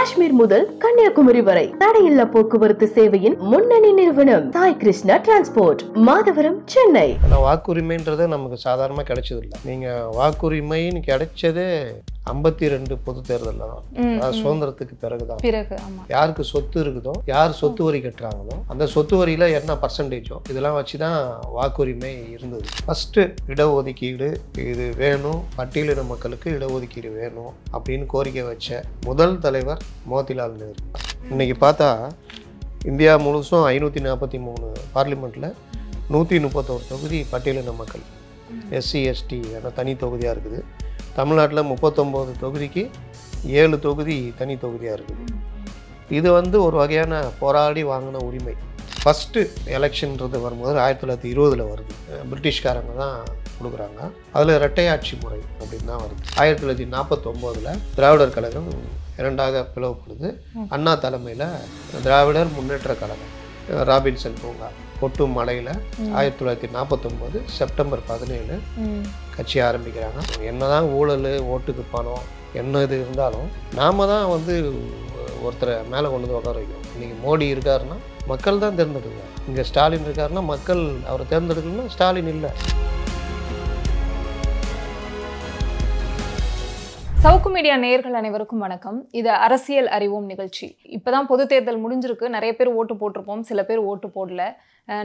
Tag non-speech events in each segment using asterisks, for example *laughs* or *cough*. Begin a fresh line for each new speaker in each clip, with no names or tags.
காஷ்மீர் முதல் கன்னியாகுமரி வரை தடையில்லா போக்குவரத்து சேவையின் முன்னணி நிறுவனம் சாய் கிருஷ்ணா டிரான்ஸ்போர்ட் மாதவரம் சென்னை வாக்குரிமைன்றது நமக்கு சாதாரணமா கிடைச்சது இல்லை நீங்க வாக்குரிமைன்னு கிடைச்சதே ஐம்பத்தி ரெண்டு பொது தேர்தலில் தான் சுதந்திரத்துக்கு பிறகு தான் பிறகு யாருக்கு சொத்து இருக்குதோ யார் சொத்து வரி கட்டுறாங்களோ அந்த சொத்து வரியில் என்ன பர்சன்டேஜோ இதெல்லாம் வச்சு தான் வாக்குரிமை இருந்தது ஃபஸ்ட்டு இடஒதுக்கீடு இது வேணும் பட்டியலின மக்களுக்கு இடஒதுக்கீடு வேணும் அப்படின்னு கோரிக்கை வச்ச முதல் தலைவர் மோதிலால் நேரு இன்னைக்கு பார்த்தா இந்தியா முழுசும் ஐநூற்றி நாற்பத்தி மூணு பார்லிமெண்ட்டில் நூற்றி முப்பத்தோரு தொகுதி பட்டியலின மக்கள் எஸ்சி எஸ்டி என தனி தொகுதியாக இருக்குது தமிழ்நாட்டில் முப்பத்தொம்போது தொகுதிக்கு ஏழு தொகுதி தனி தொகுதியாக இருக்குது இது வந்து ஒரு வகையான போராடி வாங்கின உரிமை ஃபஸ்ட்டு எலெக்ஷன்றது வரும்போது ஆயிரத்தி தொள்ளாயிரத்தி இருபதில் வருது பிரிட்டிஷ்காரங்க தான் கொடுக்குறாங்க அதில் இரட்டையாட்சி முறை அப்படின்னு தான் வருது ஆயிரத்தி தொள்ளாயிரத்தி நாற்பத்தொம்போதில் திராவிடர் கழகம் இரண்டாக பிளவுபடுது அண்ணா தலைமையில் திராவிடர் முன்னேற்ற கழகம் ராபின்சன் பூங்கா கொட்டும் மலையில் ஆயிரத்தி தொள்ளாயிரத்தி நாற்பத்தொம்போது செப்டம்பர் பதினேழு கட்சி ஆரம்பிக்கிறாங்க என்னதான் ஊழல் ஓட்டுக்கு பணம் என்ன இது இருந்தாலும் நாம் தான் வந்து ஒருத்தரை மேலே கொண்டு வந்து உட்கார வைக்கணும் இன்றைக்கி மோடி இருக்காருன்னா மக்கள் தான் தேர்ந்தெடுக்கிறாங்க இங்கே ஸ்டாலின் இருக்காருன்னா மக்கள் அவரை தேர்ந்தெடுக்கணும்னா ஸ்டாலின் இல்லை
சவுக்கு மீடியா நேயர்கள் அனைவருக்கும் வணக்கம் இது அரசியல் அறிவோம் நிகழ்ச்சி இப்போதான் பொது தேர்தல் முடிஞ்சிருக்கு நிறைய பேர் ஓட்டு போட்டிருப்போம் சில பேர் ஓட்டு போடல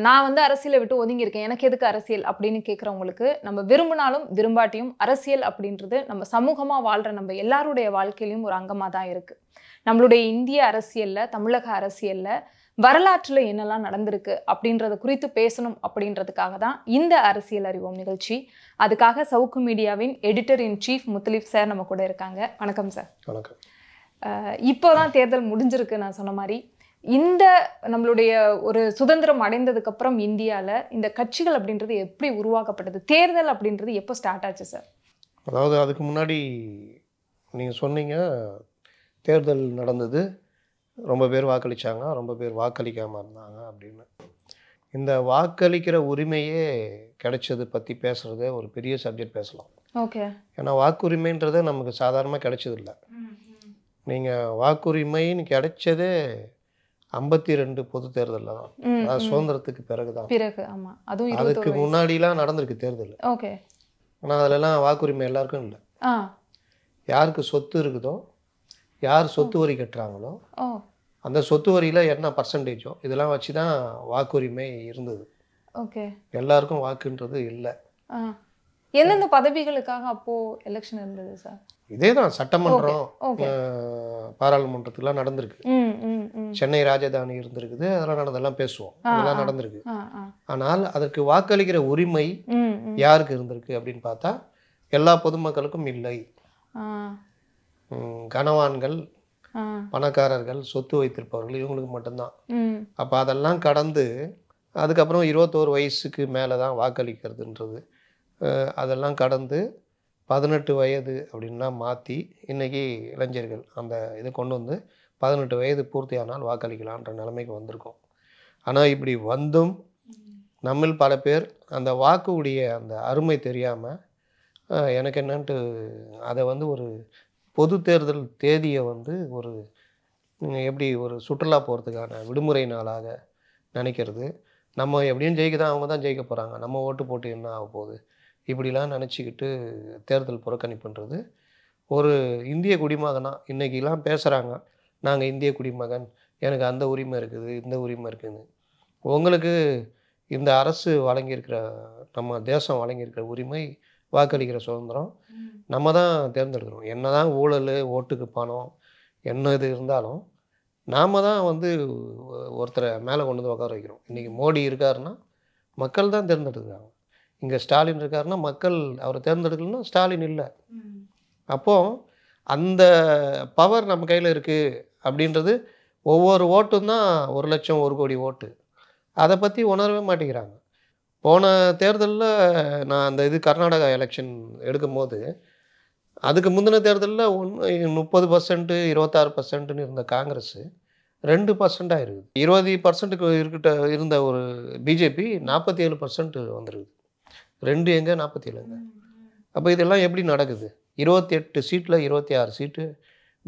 நான் வந்து அரசியலை விட்டு ஒதுங்கியிருக்கேன் எனக்கு எதுக்கு அரசியல் அப்படின்னு கேட்குறவங்களுக்கு நம்ம விரும்பினாலும் விரும்பாட்டியும் அரசியல் அப்படின்றது நம்ம சமூகமாக வாழ்கிற நம்ம எல்லாருடைய வாழ்க்கையிலையும் ஒரு அங்கமாக தான் இருக்குது நம்மளுடைய இந்திய அரசியலில் தமிழக அரசியலில் வரலாற்றில் என்னெல்லாம் நடந்திருக்கு அப்படின்றத குறித்து பேசணும் அப்படின்றதுக்காக தான் இந்த அரசியல் அறிவோம் நிகழ்ச்சி அதுக்காக சவுக்கு மீடியாவின் editor in chief Muthaleef sir நம்ம கூட இருக்காங்க வணக்கம் சார் வணக்கம் இப்போ தான் தேர்தல் முடிஞ்சிருக்கு நான் சொன்ன மாதிரி இந்த நம்மளுடைய ஒரு சுதந்திரம் அடைந்ததுக்கு அப்புறம் இந்தியாவில் இந்த கட்சிகள் அப்படின்றது எப்படி உருவாக்கப்பட்டது தேர்தல் அப்படின்றது எப்போ ஸ்டார்ட் ஆச்சு
சார் அதாவது அதுக்கு முன்னாடி நீங்கள் சொன்னீங்க தேர்தல் நடந்தது ரொம்ப பேர் வாக்களித்தாங்க ரொம்ப பேர் வாக்களிக்காமல் இருந்தாங்க அப்படின்னு இந்த வாக்களிக்கிற உரிமையே கிடைச்சது பற்றி பேசுகிறதே ஒரு பெரிய சப்ஜெக்ட் பேசலாம் ஓகே ஏன்னா வாக்குரிமைன்றதே நமக்கு சாதாரணமாக கிடைச்சதில்ல நீங்கள் வாக்குரிமைன்னு கிடைச்சதே ஐம்பத்தி ரெண்டு பொது தேர்தலில் தான் அதாவது சுதந்திரத்துக்கு பிறகு தான்
பிறகு ஆமாம் அதுவும் அதுக்கு
முன்னாடிலாம் நடந்திருக்கு தேர்தல் ஓகே ஆனால் அதிலலாம் வாக்குரிமை எல்லாருக்கும் இல்லை யாருக்கு சொத்து இருக்குதோ யார் சொத்து வரி கட்டுறாங்களோ அந்த சொத்து வரியில் என்ன பர்சன்டேஜோ இதெல்லாம் வச்சு தான் வாக்குரிமை இருந்தது ஓகே எல்லாருக்கும் வாக்குன்றது இல்லை
எந்தெந்த பதவிகளுக்காக அப்போது எலெக்ஷன் இருந்தது சார்
இதே தான் சட்டமன்றம் பாராளுமன்றத்துக்குலாம் நடந்திருக்கு சென்னை ராஜதானி இருந்திருக்குது அதெல்லாம் நடந்தெல்லாம் பேசுவோம் அதெல்லாம் நடந்திருக்கு ஆனால் அதற்கு வாக்களிக்கிற உரிமை யாருக்கு இருந்திருக்கு அப்படின்னு பார்த்தா எல்லா பொதுமக்களுக்கும் இல்லை கனவான்கள் பணக்காரர்கள் சொத்து வைத்திருப்பவர்கள் இவங்களுக்கு மட்டும்தான் அப்போ அதெல்லாம் கடந்து அதுக்கப்புறம் இருபத்தோரு வயசுக்கு மேலே தான் வாக்களிக்கிறதுன்றது அதெல்லாம் கடந்து பதினெட்டு வயது அப்படின்னா மாற்றி இன்றைக்கி இளைஞர்கள் அந்த இதை கொண்டு வந்து பதினெட்டு வயது பூர்த்தியானால் வாக்களிக்கலான்ற நிலைமைக்கு வந்திருக்கோம் ஆனால் இப்படி வந்தும் நம்மில் பல பேர் அந்த வாக்குடைய அந்த அருமை தெரியாமல் எனக்கு என்னன்ட்டு அதை வந்து ஒரு பொது தேர்தல் தேதியை வந்து ஒரு எப்படி ஒரு சுற்றுலா போகிறதுக்கான விடுமுறை நாளாக நினைக்கிறது நம்ம எப்படியும் ஜெயிக்க தான் அவங்க தான் ஜெயிக்க போகிறாங்க நம்ம ஓட்டு போட்டு என்ன ஆக போகுது இப்படிலாம் நினச்சிக்கிட்டு தேர்தல் புறக்கணிப்புன்றது ஒரு இந்திய குடிமகனாக இன்றைக்கெல்லாம் பேசுகிறாங்க நாங்கள் இந்திய குடிமகன் எனக்கு அந்த உரிமை இருக்குது இந்த உரிமை இருக்குது உங்களுக்கு இந்த அரசு வழங்கியிருக்கிற நம்ம தேசம் வழங்கியிருக்கிற உரிமை வாக்களிக்கிற சுதந்திரம் நம்ம தான் தேர்ந்தெடுக்கிறோம் என்ன தான் ஊழல் ஓட்டுக்கு பணம் என்ன இது இருந்தாலும் நாம் தான் வந்து ஒருத்தரை மேலே கொண்டு வந்து உட்கார வைக்கிறோம் இன்றைக்கி மோடி இருக்காருன்னா மக்கள் தான் தேர்ந்தெடுக்கிறாங்க இங்கே ஸ்டாலின் இருக்காருன்னா மக்கள் அவரை தேர்ந்தெடுக்கலன்னா ஸ்டாலின் இல்லை அப்போது அந்த பவர் நம்ம கையில் இருக்குது அப்படின்றது ஒவ்வொரு ஓட்டும் தான் ஒரு லட்சம் ஒரு கோடி ஓட்டு அதை பற்றி உணரவே மாட்டேங்கிறாங்க போன தேர்தலில் நான் அந்த இது கர்நாடகா எலெக்ஷன் எடுக்கும் போது அதுக்கு முந்தின தேர்தலில் ஒன்று முப்பது பர்சன்ட்டு இருபத்தாறு பர்சன்ட்னு இருந்த காங்கிரஸ் ரெண்டு பர்சண்ட்டாக இருக்குது இருபது பர்சன்ட்டுக்கு இருக்கிட்ட இருந்த ஒரு பிஜேபி நாற்பத்தி ஏழு பர்சன்ட் வந்துருக்குது ரெண்டு எங்கே நாற்பத்தி ஏழுங்க அப்போ இதெல்லாம் எப்படி நடக்குது இருபத்தி எட்டு சீட்டில் இருபத்தி ஆறு சீட்டு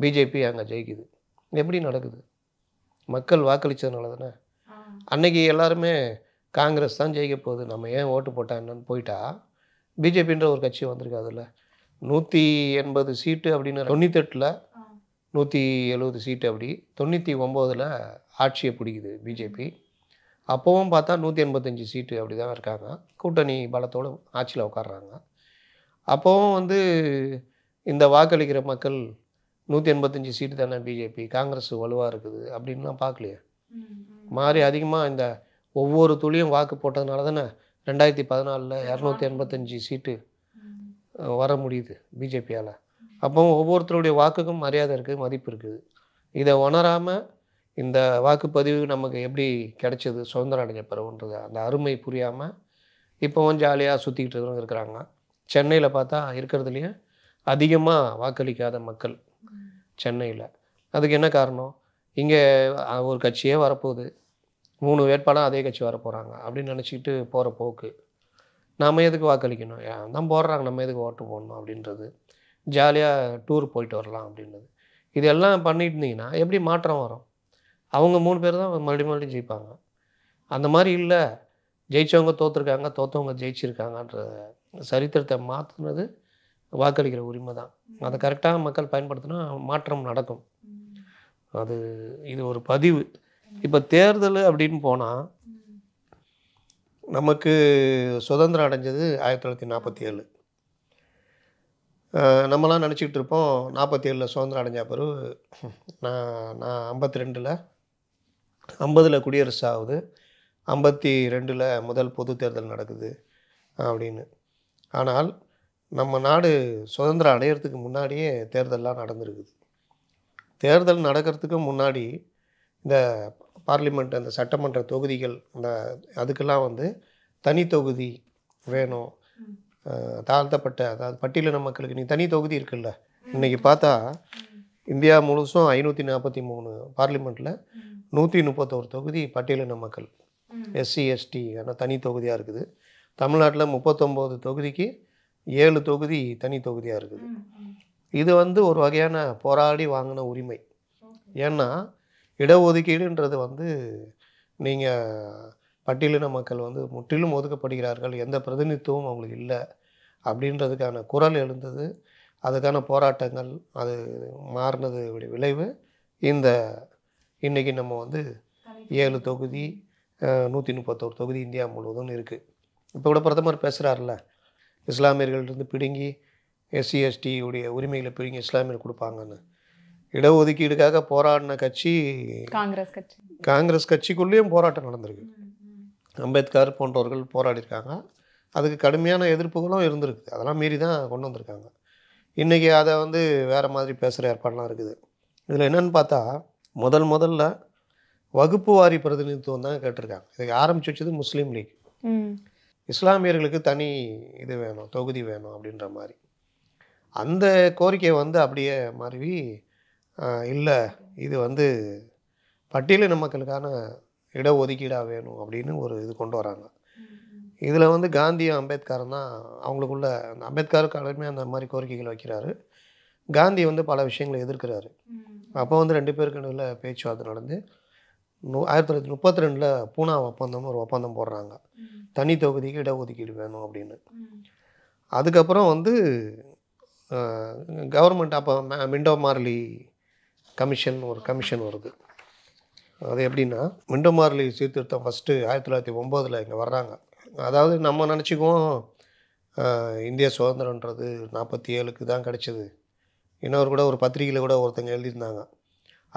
பிஜேபி அங்கே ஜெயிக்குது எப்படி நடக்குது மக்கள் வாக்களித்ததுனால தானே அன்னைக்கு எல்லாருமே காங்கிரஸ் தான் ஜெயிக்க போகுது நம்ம ஏன் ஓட்டு போட்டால் என்னென்னு போயிட்டா பிஜேபின்ற ஒரு கட்சி வந்திருக்கு அதில் நூற்றி எண்பது சீட்டு அப்படின்னு தொண்ணூத்தெட்டில் நூற்றி எழுபது சீட்டு அப்படி தொண்ணூற்றி ஒம்போதில் ஆட்சியை பிடிக்குது பிஜேபி அப்போவும் பார்த்தா நூற்றி எண்பத்தஞ்சு சீட்டு அப்படி தான் இருக்காங்க கூட்டணி பலத்தோடு ஆட்சியில் உட்காடுறாங்க அப்போவும் வந்து இந்த வாக்களிக்கிற மக்கள் நூற்றி எண்பத்தஞ்சு சீட்டு தானே பிஜேபி காங்கிரஸ் வலுவாக இருக்குது அப்படின்லாம் பார்க்கலையே மாறி அதிகமாக இந்த ஒவ்வொரு துளியும் வாக்கு போட்டதுனால தானே ரெண்டாயிரத்தி பதினாலில் இரநூத்தி எண்பத்தஞ்சு சீட்டு வர முடியுது பிஜேபியால் அப்போ ஒவ்வொருத்தருடைய வாக்குக்கும் மரியாதை இருக்குது மதிப்பு இருக்குது இதை உணராமல் இந்த வாக்குப்பதிவு நமக்கு எப்படி கிடைச்சது சுதந்திரம் அடைஞ்ச பிறகுன்றது அந்த அருமை புரியாமல் இப்போவும் ஜாலியாக சுற்றிக்கிட்டு இருக்கிறாங்க சென்னையில் பார்த்தா இருக்கிறதுலையே அதிகமாக வாக்களிக்காத மக்கள் சென்னையில் அதுக்கு என்ன காரணம் இங்கே ஒரு கட்சியே வரப்போகுது மூணு வேட்பாளர் அதே கட்சி வர போகிறாங்க அப்படின்னு நினச்சிக்கிட்டு போகிற போக்கு நாம் எதுக்கு வாக்களிக்கணும் தான் போடுறாங்க நம்ம எதுக்கு ஓட்டு போடணும் அப்படின்றது ஜாலியாக டூர் போயிட்டு வரலாம் அப்படின்றது இதெல்லாம் பண்ணிட்டு இருந்தீங்கன்னா எப்படி மாற்றம் வரும் அவங்க மூணு பேர் தான் மறுபடியும் மறுபடியும் ஜெயிப்பாங்க அந்த மாதிரி இல்லை ஜெயித்தவங்க தோற்றுருக்காங்க தோற்றவங்க ஜெயிச்சிருக்காங்கன்ற சரித்திரத்தை மாற்றுனது வாக்களிக்கிற உரிமை தான் அதை கரெக்டாக மக்கள் பயன்படுத்தினா மாற்றம் நடக்கும் அது இது ஒரு பதிவு இப்போ தேர்தல் அப்படின்னு போனால் நமக்கு சுதந்திரம் அடைஞ்சது ஆயிரத்தி தொள்ளாயிரத்தி நாற்பத்தி ஏழு நம்மலாம் நினச்சிக்கிட்டு இருப்போம் நாற்பத்தி ஏழில் சுதந்திரம் அடைஞ்ச பிறகு நான் நான் ஐம்பத்தி ரெண்டில் ஐம்பதில் குடியரசு ஆகுது ஐம்பத்தி ரெண்டில் முதல் பொது தேர்தல் நடக்குது அப்படின்னு ஆனால் நம்ம நாடு சுதந்திரம் அடையிறதுக்கு முன்னாடியே தேர்தலெலாம் நடந்துருக்குது தேர்தல் நடக்கிறதுக்கு முன்னாடி இந்த பார்லிமெண்ட் அந்த சட்டமன்ற தொகுதிகள் அந்த அதுக்கெல்லாம் வந்து தனி தொகுதி வேணும் தாழ்த்தப்பட்ட அதாவது பட்டியலின மக்களுக்கு நீ தனி தொகுதி இருக்குல்ல இன்றைக்கி பார்த்தா இந்தியா முழுசும் ஐநூற்றி நாற்பத்தி மூணு பார்லிமெண்ட்டில் நூற்றி முப்பத்தோரு தொகுதி பட்டியலின மக்கள் எஸ்சி எஸ்டி ஆனால் தனி தொகுதியாக இருக்குது தமிழ்நாட்டில் முப்பத்தொம்போது தொகுதிக்கு ஏழு தொகுதி தனி தொகுதியாக இருக்குது இது வந்து ஒரு வகையான போராடி வாங்கின உரிமை ஏன்னா இடஒதுக்கீடுன்றது வந்து நீங்கள் பட்டியலின மக்கள் வந்து முற்றிலும் ஒதுக்கப்படுகிறார்கள் எந்த பிரதிநிதித்துவம் அவங்களுக்கு இல்லை அப்படின்றதுக்கான குரல் எழுந்தது அதுக்கான போராட்டங்கள் அது மாறினது விளைவு இந்த இன்றைக்கி நம்ம வந்து ஏழு தொகுதி நூற்றி முப்பத்தோரு தொகுதி இந்தியா முழுவதும் இருக்குது இப்போ கூட பிரதமர் பேசுகிறார்ல இருந்து பிடுங்கி எஸ்சி எஸ்டியுடைய உரிமைகளை பிடுங்கி இஸ்லாமியர் கொடுப்பாங்கன்னு இடஒதுக்கீடுக்காக போராடின கட்சி காங்கிரஸ் கட்சி காங்கிரஸ் கட்சிக்குள்ளேயும் போராட்டம் நடந்திருக்கு அம்பேத்கர் போன்றவர்கள் போராடிருக்காங்க அதுக்கு கடுமையான எதிர்ப்புகளும் இருந்திருக்கு அதெல்லாம் மீறி தான் கொண்டு வந்திருக்காங்க இன்றைக்கி அதை வந்து வேறு மாதிரி பேசுகிற ஏற்பாடெலாம் இருக்குது இதில் என்னென்னு பார்த்தா முதல் முதல்ல வகுப்பு வாரி பிரதிநிதித்துவம் தான் கேட்டிருக்காங்க இதுக்கு ஆரம்பிச்சு வச்சது முஸ்லீம் லீக் இஸ்லாமியர்களுக்கு தனி இது வேணும் தொகுதி வேணும் அப்படின்ற மாதிரி அந்த கோரிக்கையை வந்து அப்படியே மாறி இல்லை இது வந்து பட்டியலின மக்களுக்கான இடஒதுக்கீடாக வேணும் அப்படின்னு ஒரு இது கொண்டு வராங்க இதில் வந்து காந்தியும் அம்பேத்கரும் தான் அவங்களுக்குள்ள அந்த அம்பேத்கருக்கு அளவுமே அந்த மாதிரி கோரிக்கைகள் வைக்கிறாரு காந்தி வந்து பல விஷயங்களை எதிர்க்கிறாரு அப்போ வந்து ரெண்டு பேருக்கு நடுவில் பேச்சுவார்த்தை நடந்து நூ ஆயிரத்தி தொள்ளாயிரத்தி முப்பத்தி ரெண்டில் பூனா ஒப்பந்தம் ஒரு ஒப்பந்தம் போடுறாங்க தனி தொகுதிக்கு இடஒதுக்கீடு வேணும் அப்படின்னு அதுக்கப்புறம் வந்து கவர்மெண்ட் அப்போ மிண்டோ மார்லி கமிஷன் ஒரு கமிஷன் வருது அது எப்படின்னா மிண்டமாரலி சீர்திருத்தம் ஃபஸ்ட்டு ஆயிரத்தி தொள்ளாயிரத்தி ஒம்போதில் இங்கே வர்றாங்க அதாவது நம்ம நினச்சிக்குவோம் இந்தியா சுதந்திரன்றது நாற்பத்தி ஏழுக்கு தான் கிடச்சிது இன்னொரு கூட ஒரு பத்திரிகையில் கூட ஒருத்தங்க எழுதியிருந்தாங்க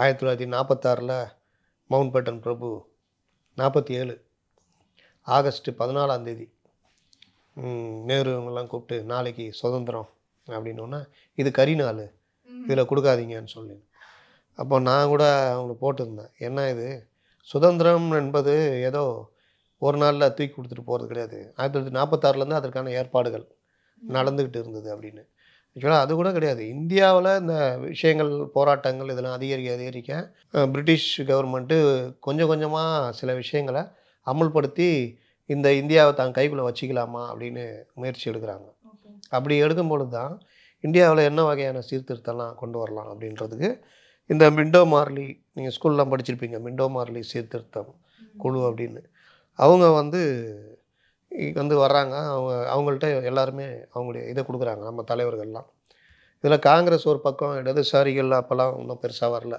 ஆயிரத்தி தொள்ளாயிரத்தி நாற்பத்தாறில் மவுண்ட் பேட்டன் பிரபு நாற்பத்தி ஏழு ஆகஸ்ட்டு பதினாலாம் தேதி நேரு இவங்கெல்லாம் கூப்பிட்டு நாளைக்கு சுதந்திரம் அப்படின்னோன்னா இது கரி நாள் இதில் கொடுக்காதீங்கன்னு சொல்லி அப்போ நான் கூட அவங்களுக்கு போட்டிருந்தேன் என்ன இது சுதந்திரம் என்பது ஏதோ ஒரு நாளில் தூக்கி கொடுத்துட்டு போகிறது கிடையாது ஆயிரத்தி தொள்ளாயிரத்தி நாற்பத்தாறுலேருந்து அதற்கான ஏற்பாடுகள் நடந்துக்கிட்டு இருந்தது அப்படின்னு ஆக்சுவலாக அது கூட கிடையாது இந்தியாவில் இந்த விஷயங்கள் போராட்டங்கள் இதெல்லாம் அதிகரிக்க அதிகரிக்க பிரிட்டிஷ் கவர்மெண்ட்டு கொஞ்சம் கொஞ்சமாக சில விஷயங்களை அமுல்படுத்தி இந்த இந்தியாவை தான் கைக்குள்ளே வச்சுக்கலாமா அப்படின்னு முயற்சி எடுக்கிறாங்க அப்படி எடுக்கும்பொழுது தான் இந்தியாவில் என்ன வகையான சீர்திருத்தம்லாம் கொண்டு வரலாம் அப்படின்றதுக்கு இந்த மிண்டோ மார்லி நீங்கள் ஸ்கூல்லாம் படிச்சிருப்பீங்க மிண்டோ மார்லி சீர்திருத்தம் குழு அப்படின்னு அவங்க வந்து வந்து வர்றாங்க அவங்க அவங்கள்ட்ட எல்லாருமே அவங்களுடைய இதை கொடுக்குறாங்க நம்ம தலைவர்கள்லாம் இதில் காங்கிரஸ் ஒரு பக்கம் இடதுசாரிகள் அப்போல்லாம் ஒன்றும் பெருசாக வரல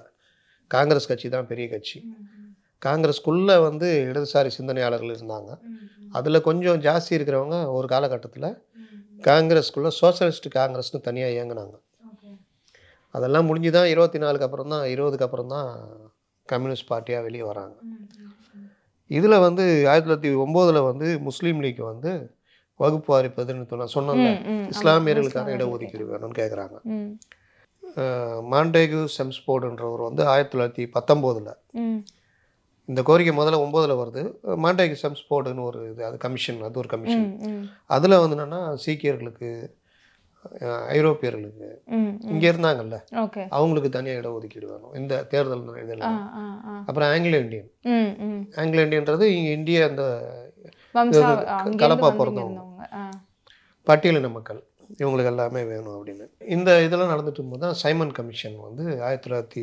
காங்கிரஸ் கட்சி தான் பெரிய கட்சி காங்கிரஸ்குள்ளே வந்து இடதுசாரி சிந்தனையாளர்கள் இருந்தாங்க அதில் கொஞ்சம் ஜாஸ்தி இருக்கிறவங்க ஒரு காலகட்டத்தில் காங்கிரஸ்குள்ளே சோசியலிஸ்ட் காங்கிரஸ்னு தனியாக இயங்கினாங்க அதெல்லாம் முடிஞ்சு தான் இருபத்தி நாலுக்கு அப்புறம் தான் இருபதுக்கு அப்புறம் தான் கம்யூனிஸ்ட் பார்ட்டியாக வெளியே வராங்க இதில் வந்து ஆயிரத்தி தொள்ளாயிரத்தி ஒம்போதில் வந்து முஸ்லீம் லீக் வந்து வகுப்பு வாரிப்பதுன்னு நான் சொன்னேன் இஸ்லாமியர்களுக்கான இடஒதுக்கீடு வேணும்னு கேட்குறாங்க மாண்டேகு செம்ஸ்போர்டுன்றவர் வந்து ஆயிரத்தி தொள்ளாயிரத்தி பத்தொம்போதில் இந்த கோரிக்கை முதல்ல ஒம்போதில் வருது மாண்டேகு செம்ஸ்போர்டுன்னு ஒரு இது அது கமிஷன் அது ஒரு கமிஷன் அதில் வந்து என்னென்னா சீக்கியர்களுக்கு ஐரோப்பியர்களுக்கு இங்க இருந்தாங்கல்ல அவங்களுக்கு தனியா இட ஒதுக்கீடு வேணும் இந்த தேர்தல் இதெல்லாம் அப்புறம் ஆங்கிலோ இந்தியன் ஆங்கிலோ இந்தியன்றது இங்க இந்திய அந்த
கலப்பா பிறந்தவங்க
பட்டியலின மக்கள் இவங்களுக்கு எல்லாமே வேணும் அப்படின்னு இந்த இதெல்லாம் நடந்துட்டு இருக்கும்போது தான் சைமன் கமிஷன் வந்து ஆயிரத்தி தொள்ளாயிரத்தி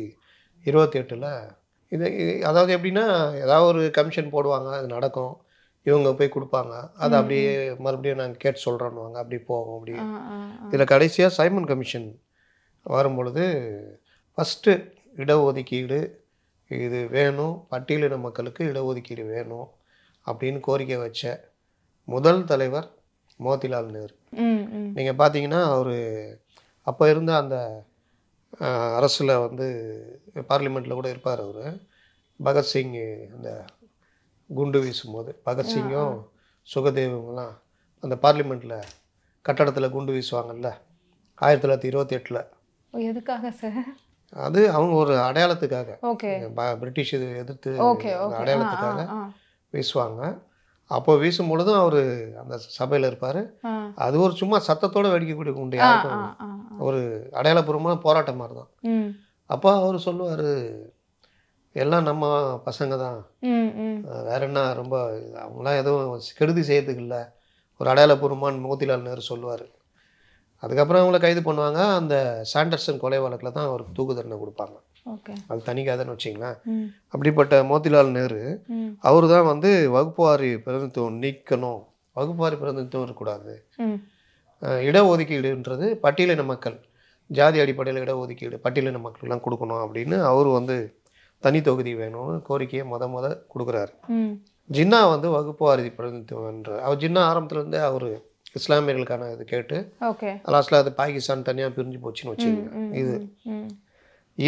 இருபத்தி எட்டில் இது அதாவது எப்படின்னா ஏதாவது ஒரு கமிஷன் போடுவாங்க அது நடக்கும் இவங்க போய் கொடுப்பாங்க அதை அப்படியே மறுபடியும் நாங்கள் கேட்டு வாங்க அப்படி போவோம் அப்படி இதில் கடைசியாக சைமன் கமிஷன் வரும்பொழுது ஃபஸ்ட்டு இடஒதுக்கீடு இது வேணும் பட்டியலின மக்களுக்கு இடஒதுக்கீடு வேணும் அப்படின்னு கோரிக்கை வச்ச முதல் தலைவர் மோதிலால் நேரு நீங்கள் பார்த்தீங்கன்னா அவர் அப்போ இருந்த அந்த அரசில் வந்து பார்லிமெண்ட்டில் கூட இருப்பார் அவர் பகத்சிங் அந்த குண்டு வீசும்போது பகத்சிங்கும் சுகதேவங்களாம் அந்த பார்லிமெண்ட்டில் கட்டடத்தில் குண்டு வீசுவாங்கல்ல ஆயிரத்தி தொள்ளாயிரத்தி இருபத்தி எட்டில்
எதுக்காக சார்
அது அவங்க ஒரு அடையாளத்துக்காக பிரிட்டிஷ் இது எதிர்த்து அடையாளத்துக்காக வீசுவாங்க அப்போ வீசும் பொழுதும் அவர் அந்த சபையில் இருப்பார் அது ஒரு சும்மா சத்தத்தோடு வெடிக்கக்கூடிய குண்டு யாருக்கும் ஒரு அடையாளபூர்வமான போராட்டமாக தான் அப்போ அவர் சொல்லுவார் எல்லாம் நம்ம பசங்க தான் வேற என்ன ரொம்ப அவங்களாம் எதுவும் கெடுதி செய்யறதுக்கு இல்லை ஒரு அடையாளபூர்வமான மோதிலால் நேரு சொல்லுவார் அதுக்கப்புறம் அவங்கள கைது பண்ணுவாங்க அந்த சாண்டர்சன் கொலை வழக்கில் தான் அவருக்கு தூக்கு தண்டனை கொடுப்பாங்க அது தனி கதைன்னு வச்சிங்களா அப்படிப்பட்ட மோதிலால் நேரு அவர் தான் வந்து வகுப்புவாரி பிரதிநிதித்துவம் நீக்கணும் வகுப்புவாரி பிரதிநிதித்துவம் இருக்கக்கூடாது இடஒதுக்கீடுன்றது பட்டியலின மக்கள் ஜாதி அடிப்படையில் இடஒதுக்கீடு பட்டியலின மக்கள்லாம் கொடுக்கணும் அப்படின்னு அவர் வந்து தனி தொகுதி வேணும்னு கோரிக்கையை மொத மொத கொடுக்குறாரு ஜின்னா வந்து வகுப்பு வகுப்புவாரதி பிரதிநிதித்துவன்ற அவர் ஜின்னா ஆரம்பத்துலேருந்தே அவர் இஸ்லாமியர்களுக்கான இது கேட்டு லாஸ்ட்டில் அது பாகிஸ்தான் தனியாக பிரிஞ்சு போச்சுன்னு வச்சுக்கோங்க இது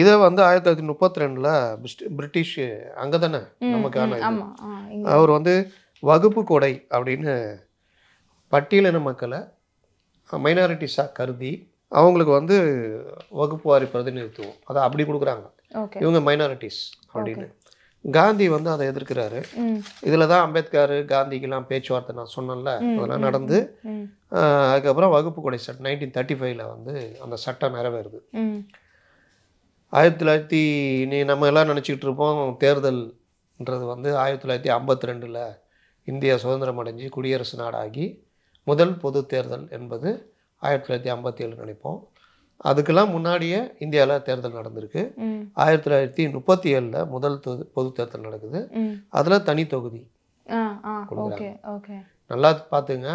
இதை வந்து ஆயிரத்தி தொள்ளாயிரத்தி முப்பத்தி ரெண்டில் பிரிட்டிஷ் அங்கே தானே நமக்கான அவர் வந்து வகுப்பு கொடை அப்படின்னு பட்டியலின மக்களை மைனாரிட்டிஸாக கருதி அவங்களுக்கு வந்து வகுப்பு வாரி பிரதிநிதித்துவம் அதை அப்படி கொடுக்குறாங்க இவங்க மைனாரிட்டிஸ் அப்படின்னு காந்தி வந்து அதை எதிர்க்கிறாரு இதில் தான் அம்பேத்கர் காந்திக்கெல்லாம் பேச்சுவார்த்தை நான் சொன்னேன்ல அதெல்லாம் நடந்து அதுக்கப்புறம் வகுப்பு கொடை சட்டம் நைன்டீன் தேர்ட்டி ஃபைவ்ல வந்து அந்த சட்டம் நிறைவேறுது ஆயிரத்தி தொள்ளாயிரத்தி நீ நம்ம எல்லாம் நினச்சிக்கிட்டு இருப்போம் தேர்தல்ன்றது வந்து ஆயிரத்தி தொள்ளாயிரத்தி ஐம்பத்தி ரெண்டில் இந்தியா சுதந்திரம் அடைஞ்சு குடியரசு நாடாகி முதல் பொது தேர்தல் என்பது ஆயிரத்தி தொள்ளாயிரத்தி ஐம்பத்தி ஏழு நினைப்போம் அதுக்கெல்லாம் முன்னாடியே இந்தியாவில் தேர்தல் நடந்திருக்கு ஆயிரத்தி தொள்ளாயிரத்தி முப்பத்தி ஏழில் முதல் பொது தேர்தல் நடக்குது அதில் தனி தொகுதி நல்லா பார்த்துங்க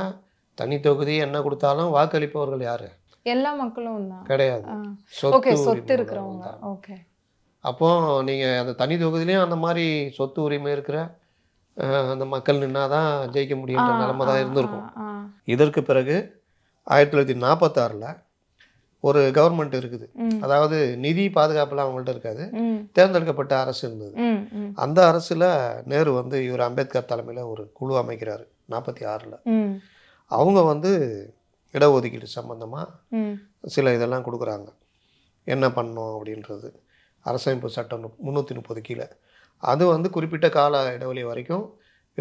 தனி தொகுதி என்ன கொடுத்தாலும் வாக்களிப்பவர்கள் யாரு
எல்லா மக்களும் கிடையாது சொத்து இருக்கிறவங்க ஓகே
அப்போ நீங்கள் அந்த தனி தொகுதியிலையும் அந்த மாதிரி சொத்து உரிமை இருக்கிற அந்த மக்கள் நின்னாதான் ஜெயிக்க முடியும் நிலமை தான் இருந்திருக்கும் இதற்கு பிறகு ஆயிரத்தி தொள்ளாயிரத்தி நாற்பத்தாறில் ஒரு கவர்மெண்ட் இருக்குது அதாவது நிதி பாதுகாப்புலாம் அவங்கள்ட்ட இருக்காது தேர்ந்தெடுக்கப்பட்ட அரசு இருந்தது அந்த அரசில் நேரு வந்து இவர் அம்பேத்கர் தலைமையில் ஒரு குழு அமைக்கிறாரு நாற்பத்தி ஆறில் அவங்க வந்து இடஒதுக்கீடு சம்மந்தமாக சில இதெல்லாம் கொடுக்குறாங்க என்ன பண்ணோம் அப்படின்றது அரசமைப்பு சட்டம் முந்நூற்றி முப்பது கீழே அது வந்து குறிப்பிட்ட கால இடைவெளி வரைக்கும்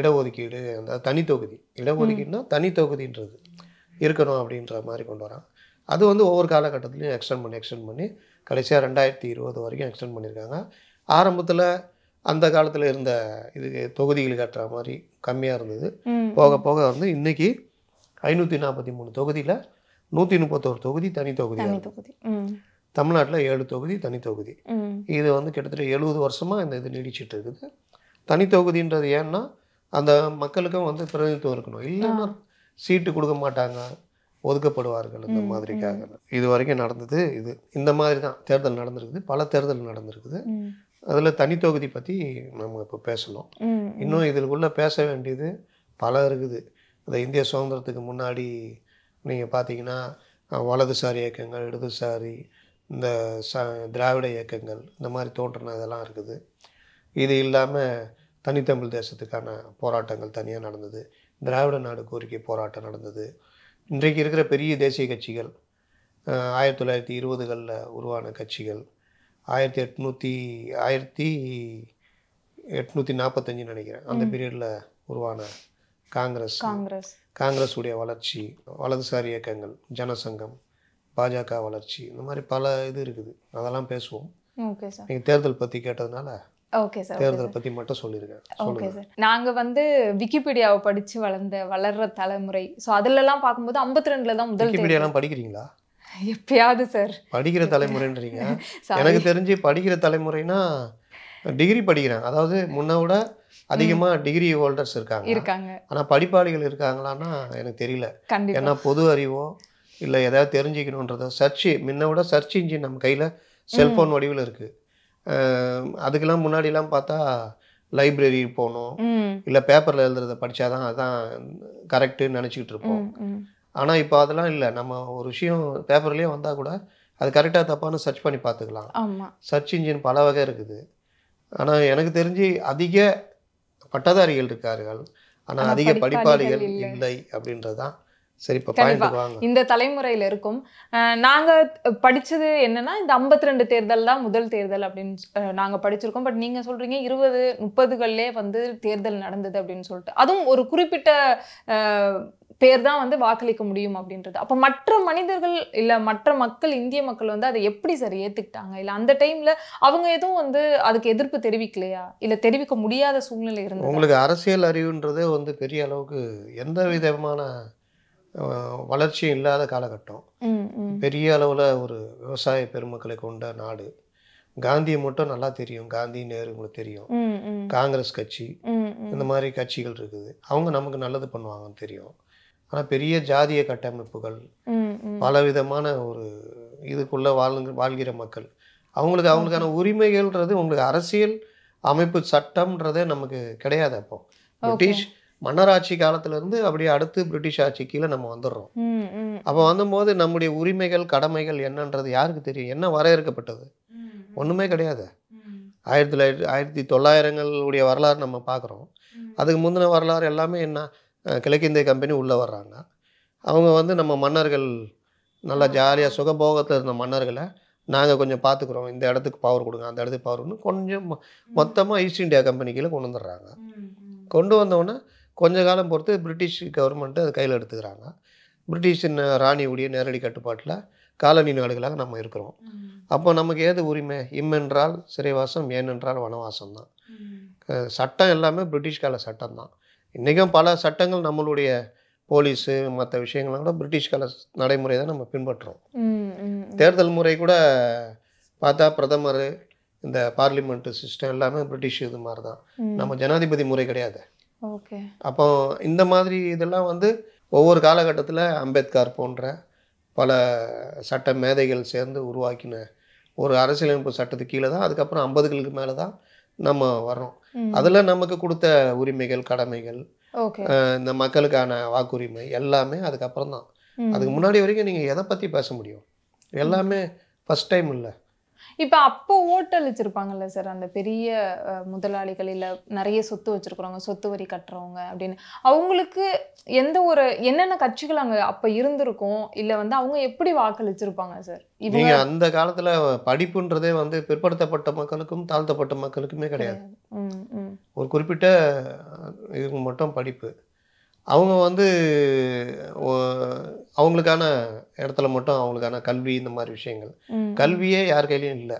இடஒதுக்கீடு அந்த தனித்தொகுதி இடஒதுக்கீடுனா தனித்தொகுதின்றது இருக்கணும் அப்படின்ற மாதிரி கொண்டு வரான் அது வந்து ஒவ்வொரு காலகட்டத்துலையும் எக்ஸ்டெண்ட் பண்ணி எக்ஸ்டெண்ட் பண்ணி கடைசியாக ரெண்டாயிரத்தி இருபது வரைக்கும் எக்ஸ்டெண்ட் பண்ணியிருக்காங்க ஆரம்பத்தில் அந்த காலத்தில் இருந்த இது தொகுதிகள் கட்டுற மாதிரி கம்மியாக இருந்தது போக போக வந்து இன்னைக்கு ஐநூற்றி நாற்பத்தி மூணு தொகுதியில் நூற்றி முப்பத்தோரு தொகுதி தனி தொகுதி தொகுதி தமிழ்நாட்டில் ஏழு தொகுதி தனி தொகுதி இது வந்து கிட்டத்தட்ட எழுபது வருஷமாக இந்த இது நீடிச்சிட்டு இருக்குது தனி தொகுதின்றது ஏன்னா அந்த மக்களுக்கும் வந்து பிரதிநிதித்துவம் இருக்கணும் இல்லைன்னா சீட்டு கொடுக்க மாட்டாங்க ஒதுக்கப்படுவார்கள் இந்த மாதிரிக்காக இது வரைக்கும் நடந்தது இது இந்த மாதிரி தான் தேர்தல் நடந்திருக்குது பல தேர்தல் நடந்திருக்குது அதில் தனித்தொகுதி பற்றி நம்ம இப்போ பேசணும் இன்னும் இதற்குள்ளே பேச வேண்டியது பல இருக்குது இந்த இந்திய சுதந்திரத்துக்கு முன்னாடி நீங்கள் பார்த்தீங்கன்னா வலதுசாரி இயக்கங்கள் இடதுசாரி இந்த ச திராவிட இயக்கங்கள் இந்த மாதிரி தோன்றின இதெல்லாம் இருக்குது இது இல்லாமல் தனித்தமிழ் தேசத்துக்கான போராட்டங்கள் தனியாக நடந்தது திராவிட நாடு கோரிக்கை போராட்டம் நடந்தது இன்றைக்கு இருக்கிற பெரிய தேசிய கட்சிகள் ஆயிரத்தி தொள்ளாயிரத்தி இருபதுகளில் உருவான கட்சிகள் ஆயிரத்தி எட்நூற்றி ஆயிரத்தி எட்நூற்றி நாற்பத்தஞ்சு நினைக்கிறேன் அந்த பீரியடில் உருவான காங்கிரஸ் காங்கிரஸ் காங்கிரஸ் உடைய வளர்ச்சி வலதுசாரி இயக்கங்கள் ஜனசங்கம் பாஜக வளர்ச்சி இந்த மாதிரி பல இது இருக்குது அதெல்லாம் பேசுவோம் நீங்கள் தேர்தல் பற்றி கேட்டதுனால
ஓகே சார் தேர்தலை
பத்தி மட்டும் சொல்லியிருக்கேன் ஓகே சார்
நாங்க வந்து விக்கிபீடியாவை படிச்சு வளர்ந்த வளர்ற தலைமுறை ஸோ அதிலலாம் பார்க்கும்போது ஐம்பத்தி ரெண்டுல தான் முதல் விக்கிபீடியாலாம் படிக்கிறீங்களா எப்பயாவது சார்
படிக்கிற தலைமுறைன்றீங்க *laughs* எனக்கு தெரிஞ்சு படிக்கிற தலைமுறைனா டிகிரி படிக்கிறாங்க அதாவது முன்ன விட அதிகமா டிகிரி ஹோல்டர்ஸ் இருக்காங்க இருக்காங்க ஆனா படிப்பாளிகள் இருக்காங்களான்னா எனக்கு தெரியல ஏன்னா பொது அறிவோ இல்லை எதாவது தெரிஞ்சுக்கணுன்றதோ சர்ச் முன்ன விட சர்ச் இன்ஜின் நம்ம கையில செல்ஃபோன் வடிவில் இருக்குது அதுக்கெல்லாம் முன்னாடிலாம் பார்த்தா லைப்ரரி போகணும் இல்லை பேப்பரில் எழுதுறத படித்தாதான் அதான் கரெக்டுன்னு நினச்சிக்கிட்டு இருப்போம் ஆனால் இப்போ அதெல்லாம் இல்லை நம்ம ஒரு விஷயம் பேப்பர்லேயே வந்தால் கூட அது கரெக்டாக தப்பானு சர்ச் பண்ணி பார்த்துக்கலாம் சர்ச் இன்ஜின் பல வகை இருக்குது ஆனால் எனக்கு தெரிஞ்சு அதிக பட்டதாரிகள் இருக்கார்கள் ஆனால் அதிக படிப்பாளிகள் இல்லை அப்படின்றது தான் சரி இந்த
தலைமுறையில இருக்கும் நாங்க படிச்சது என்னன்னா இந்த ஐம்பத்தி ரெண்டு தேர்தல் தான் முதல் தேர்தல் அப்படின்னு நாங்க படிச்சிருக்கோம் பட் நீங்க சொல்றீங்க இருபது முப்பதுகள்லயே வந்து தேர்தல் நடந்தது அப்படின்னு சொல்லிட்டு அதுவும் ஒரு குறிப்பிட்ட பேர் தான் வந்து வாக்களிக்க முடியும் அப்படின்றது அப்போ மற்ற மனிதர்கள் இல்லை மற்ற மக்கள் இந்திய மக்கள் வந்து அதை எப்படி சார் ஏற்றுக்கிட்டாங்க இல்லை அந்த டைமில் அவங்க எதுவும் வந்து அதுக்கு எதிர்ப்பு தெரிவிக்கலையா இல்லை தெரிவிக்க முடியாத சூழ்நிலை இருந்தது உங்களுக்கு
அரசியல் அறிவுன்றதே வந்து பெரிய அளவுக்கு எந்த விதமான வளர்ச்சி இல்லாத காலகட்டம் பெரிய அளவில் ஒரு விவசாய பெருமக்களை கொண்ட நாடு காந்தியை மட்டும் நல்லா தெரியும் காந்தி நேரு உங்களுக்கு தெரியும் காங்கிரஸ் கட்சி இந்த மாதிரி கட்சிகள் இருக்குது அவங்க நமக்கு நல்லது பண்ணுவாங்கன்னு தெரியும் ஆனால் பெரிய ஜாதிய கட்டமைப்புகள் பலவிதமான ஒரு இதுக்குள்ளே வாழ் வாழ்கிற மக்கள் அவங்களுக்கு அவங்களுக்கான உரிமைகள்ன்றது உங்களுக்கு அரசியல் அமைப்பு சட்டம்ன்றதே நமக்கு கிடையாது அப்போ பிரிட்டிஷ் மன்னராட்சி காலத்திலேருந்து அப்படியே அடுத்து பிரிட்டிஷ் ஆட்சி கீழே நம்ம வந்துடுறோம் அப்போ வந்தபோது நம்முடைய உரிமைகள் கடமைகள் என்னன்றது யாருக்கு தெரியும் என்ன வரையறுக்கப்பட்டது ஒன்றுமே கிடையாது ஆயிரத்தி தொள்ளாயிரத்தி ஆயிரத்தி தொள்ளாயிரங்களுடைய வரலாறு நம்ம பார்க்குறோம் அதுக்கு முந்தின வரலாறு எல்லாமே என்ன கிழக்கிந்திய கம்பெனி உள்ளே வர்றாங்க அவங்க வந்து நம்ம மன்னர்கள் நல்லா ஜாலியாக சுகபோகத்தில் இருந்த மன்னர்களை நாங்கள் கொஞ்சம் பார்த்துக்குறோம் இந்த இடத்துக்கு பவர் கொடுங்க அந்த இடத்துக்கு பவர் கொடுங்க கொஞ்சம் மொத்தமாக ஈஸ்ட் இந்தியா கம்பெனிக்கில் கொண்டு வந்துடுறாங்க கொண்டு வந்தோடனே கொஞ்ச காலம் பொறுத்து பிரிட்டிஷ் கவர்மெண்ட்டு அதை கையில் எடுத்துக்கிறாங்க பிரிட்டிஷின் ராணியுடைய நேரடி கட்டுப்பாட்டில் காலனி நாடுகளாக நம்ம இருக்கிறோம் அப்போ நமக்கு ஏது உரிமை இம்மென்றால் சிறைவாசம் ஏனென்றால் வனவாசம்
தான்
சட்டம் எல்லாமே பிரிட்டிஷ் கால சட்டம் தான் இன்றைக்கும் பல சட்டங்கள் நம்மளுடைய போலீஸு மற்ற விஷயங்கள்லாம் கூட பிரிட்டிஷ் கால நடைமுறை தான் நம்ம பின்பற்றுறோம் தேர்தல் முறை கூட பார்த்தா பிரதமர் இந்த பார்லிமெண்ட்டு சிஸ்டம் எல்லாமே பிரிட்டிஷ் இது மாதிரி தான் நம்ம ஜனாதிபதி முறை கிடையாது ஓகே அப்போ இந்த மாதிரி இதெல்லாம் வந்து ஒவ்வொரு காலகட்டத்தில் அம்பேத்கர் போன்ற பல சட்ட மேதைகள் சேர்ந்து உருவாக்கின ஒரு அரசியலமைப்பு சட்டத்துக்கு கீழே தான் அதுக்கப்புறம் ஐம்பதுகளுக்கு மேலே தான் நம்ம வர்றோம் அதில் நமக்கு கொடுத்த உரிமைகள் கடமைகள் இந்த மக்களுக்கான வாக்குரிமை எல்லாமே அதுக்கப்புறம் தான் அதுக்கு முன்னாடி வரைக்கும் நீங்கள் எதை பற்றி பேச முடியும் எல்லாமே ஃபஸ்ட் டைம் இல்லை
இப்போ அப்போ ஓட்டளிச்சிருப்பாங்கல்ல சார் அந்த பெரிய முதலாளிகள் இல்லை நிறைய சொத்து வச்சுருக்குறவங்க சொத்து வரி கட்டுறவங்க அப்படின்னு அவங்களுக்கு எந்த ஒரு என்னென்ன கட்சிகள் அங்கே அப்போ இருந்திருக்கும் இல்லை வந்து அவங்க எப்படி வாக்களிச்சிருப்பாங்க சார் இவங்க
அந்த காலத்தில் படிப்புன்றதே வந்து பிற்படுத்தப்பட்ட மக்களுக்கும் தாழ்த்தப்பட்ட மக்களுக்குமே கிடையாது ஒரு குறிப்பிட்ட இதுக்கு மட்டும் படிப்பு அவங்க வந்து அவங்களுக்கான இடத்துல மட்டும் அவங்களுக்கான கல்வி இந்த மாதிரி விஷயங்கள் கல்வியே யார் கையிலையும் இல்லை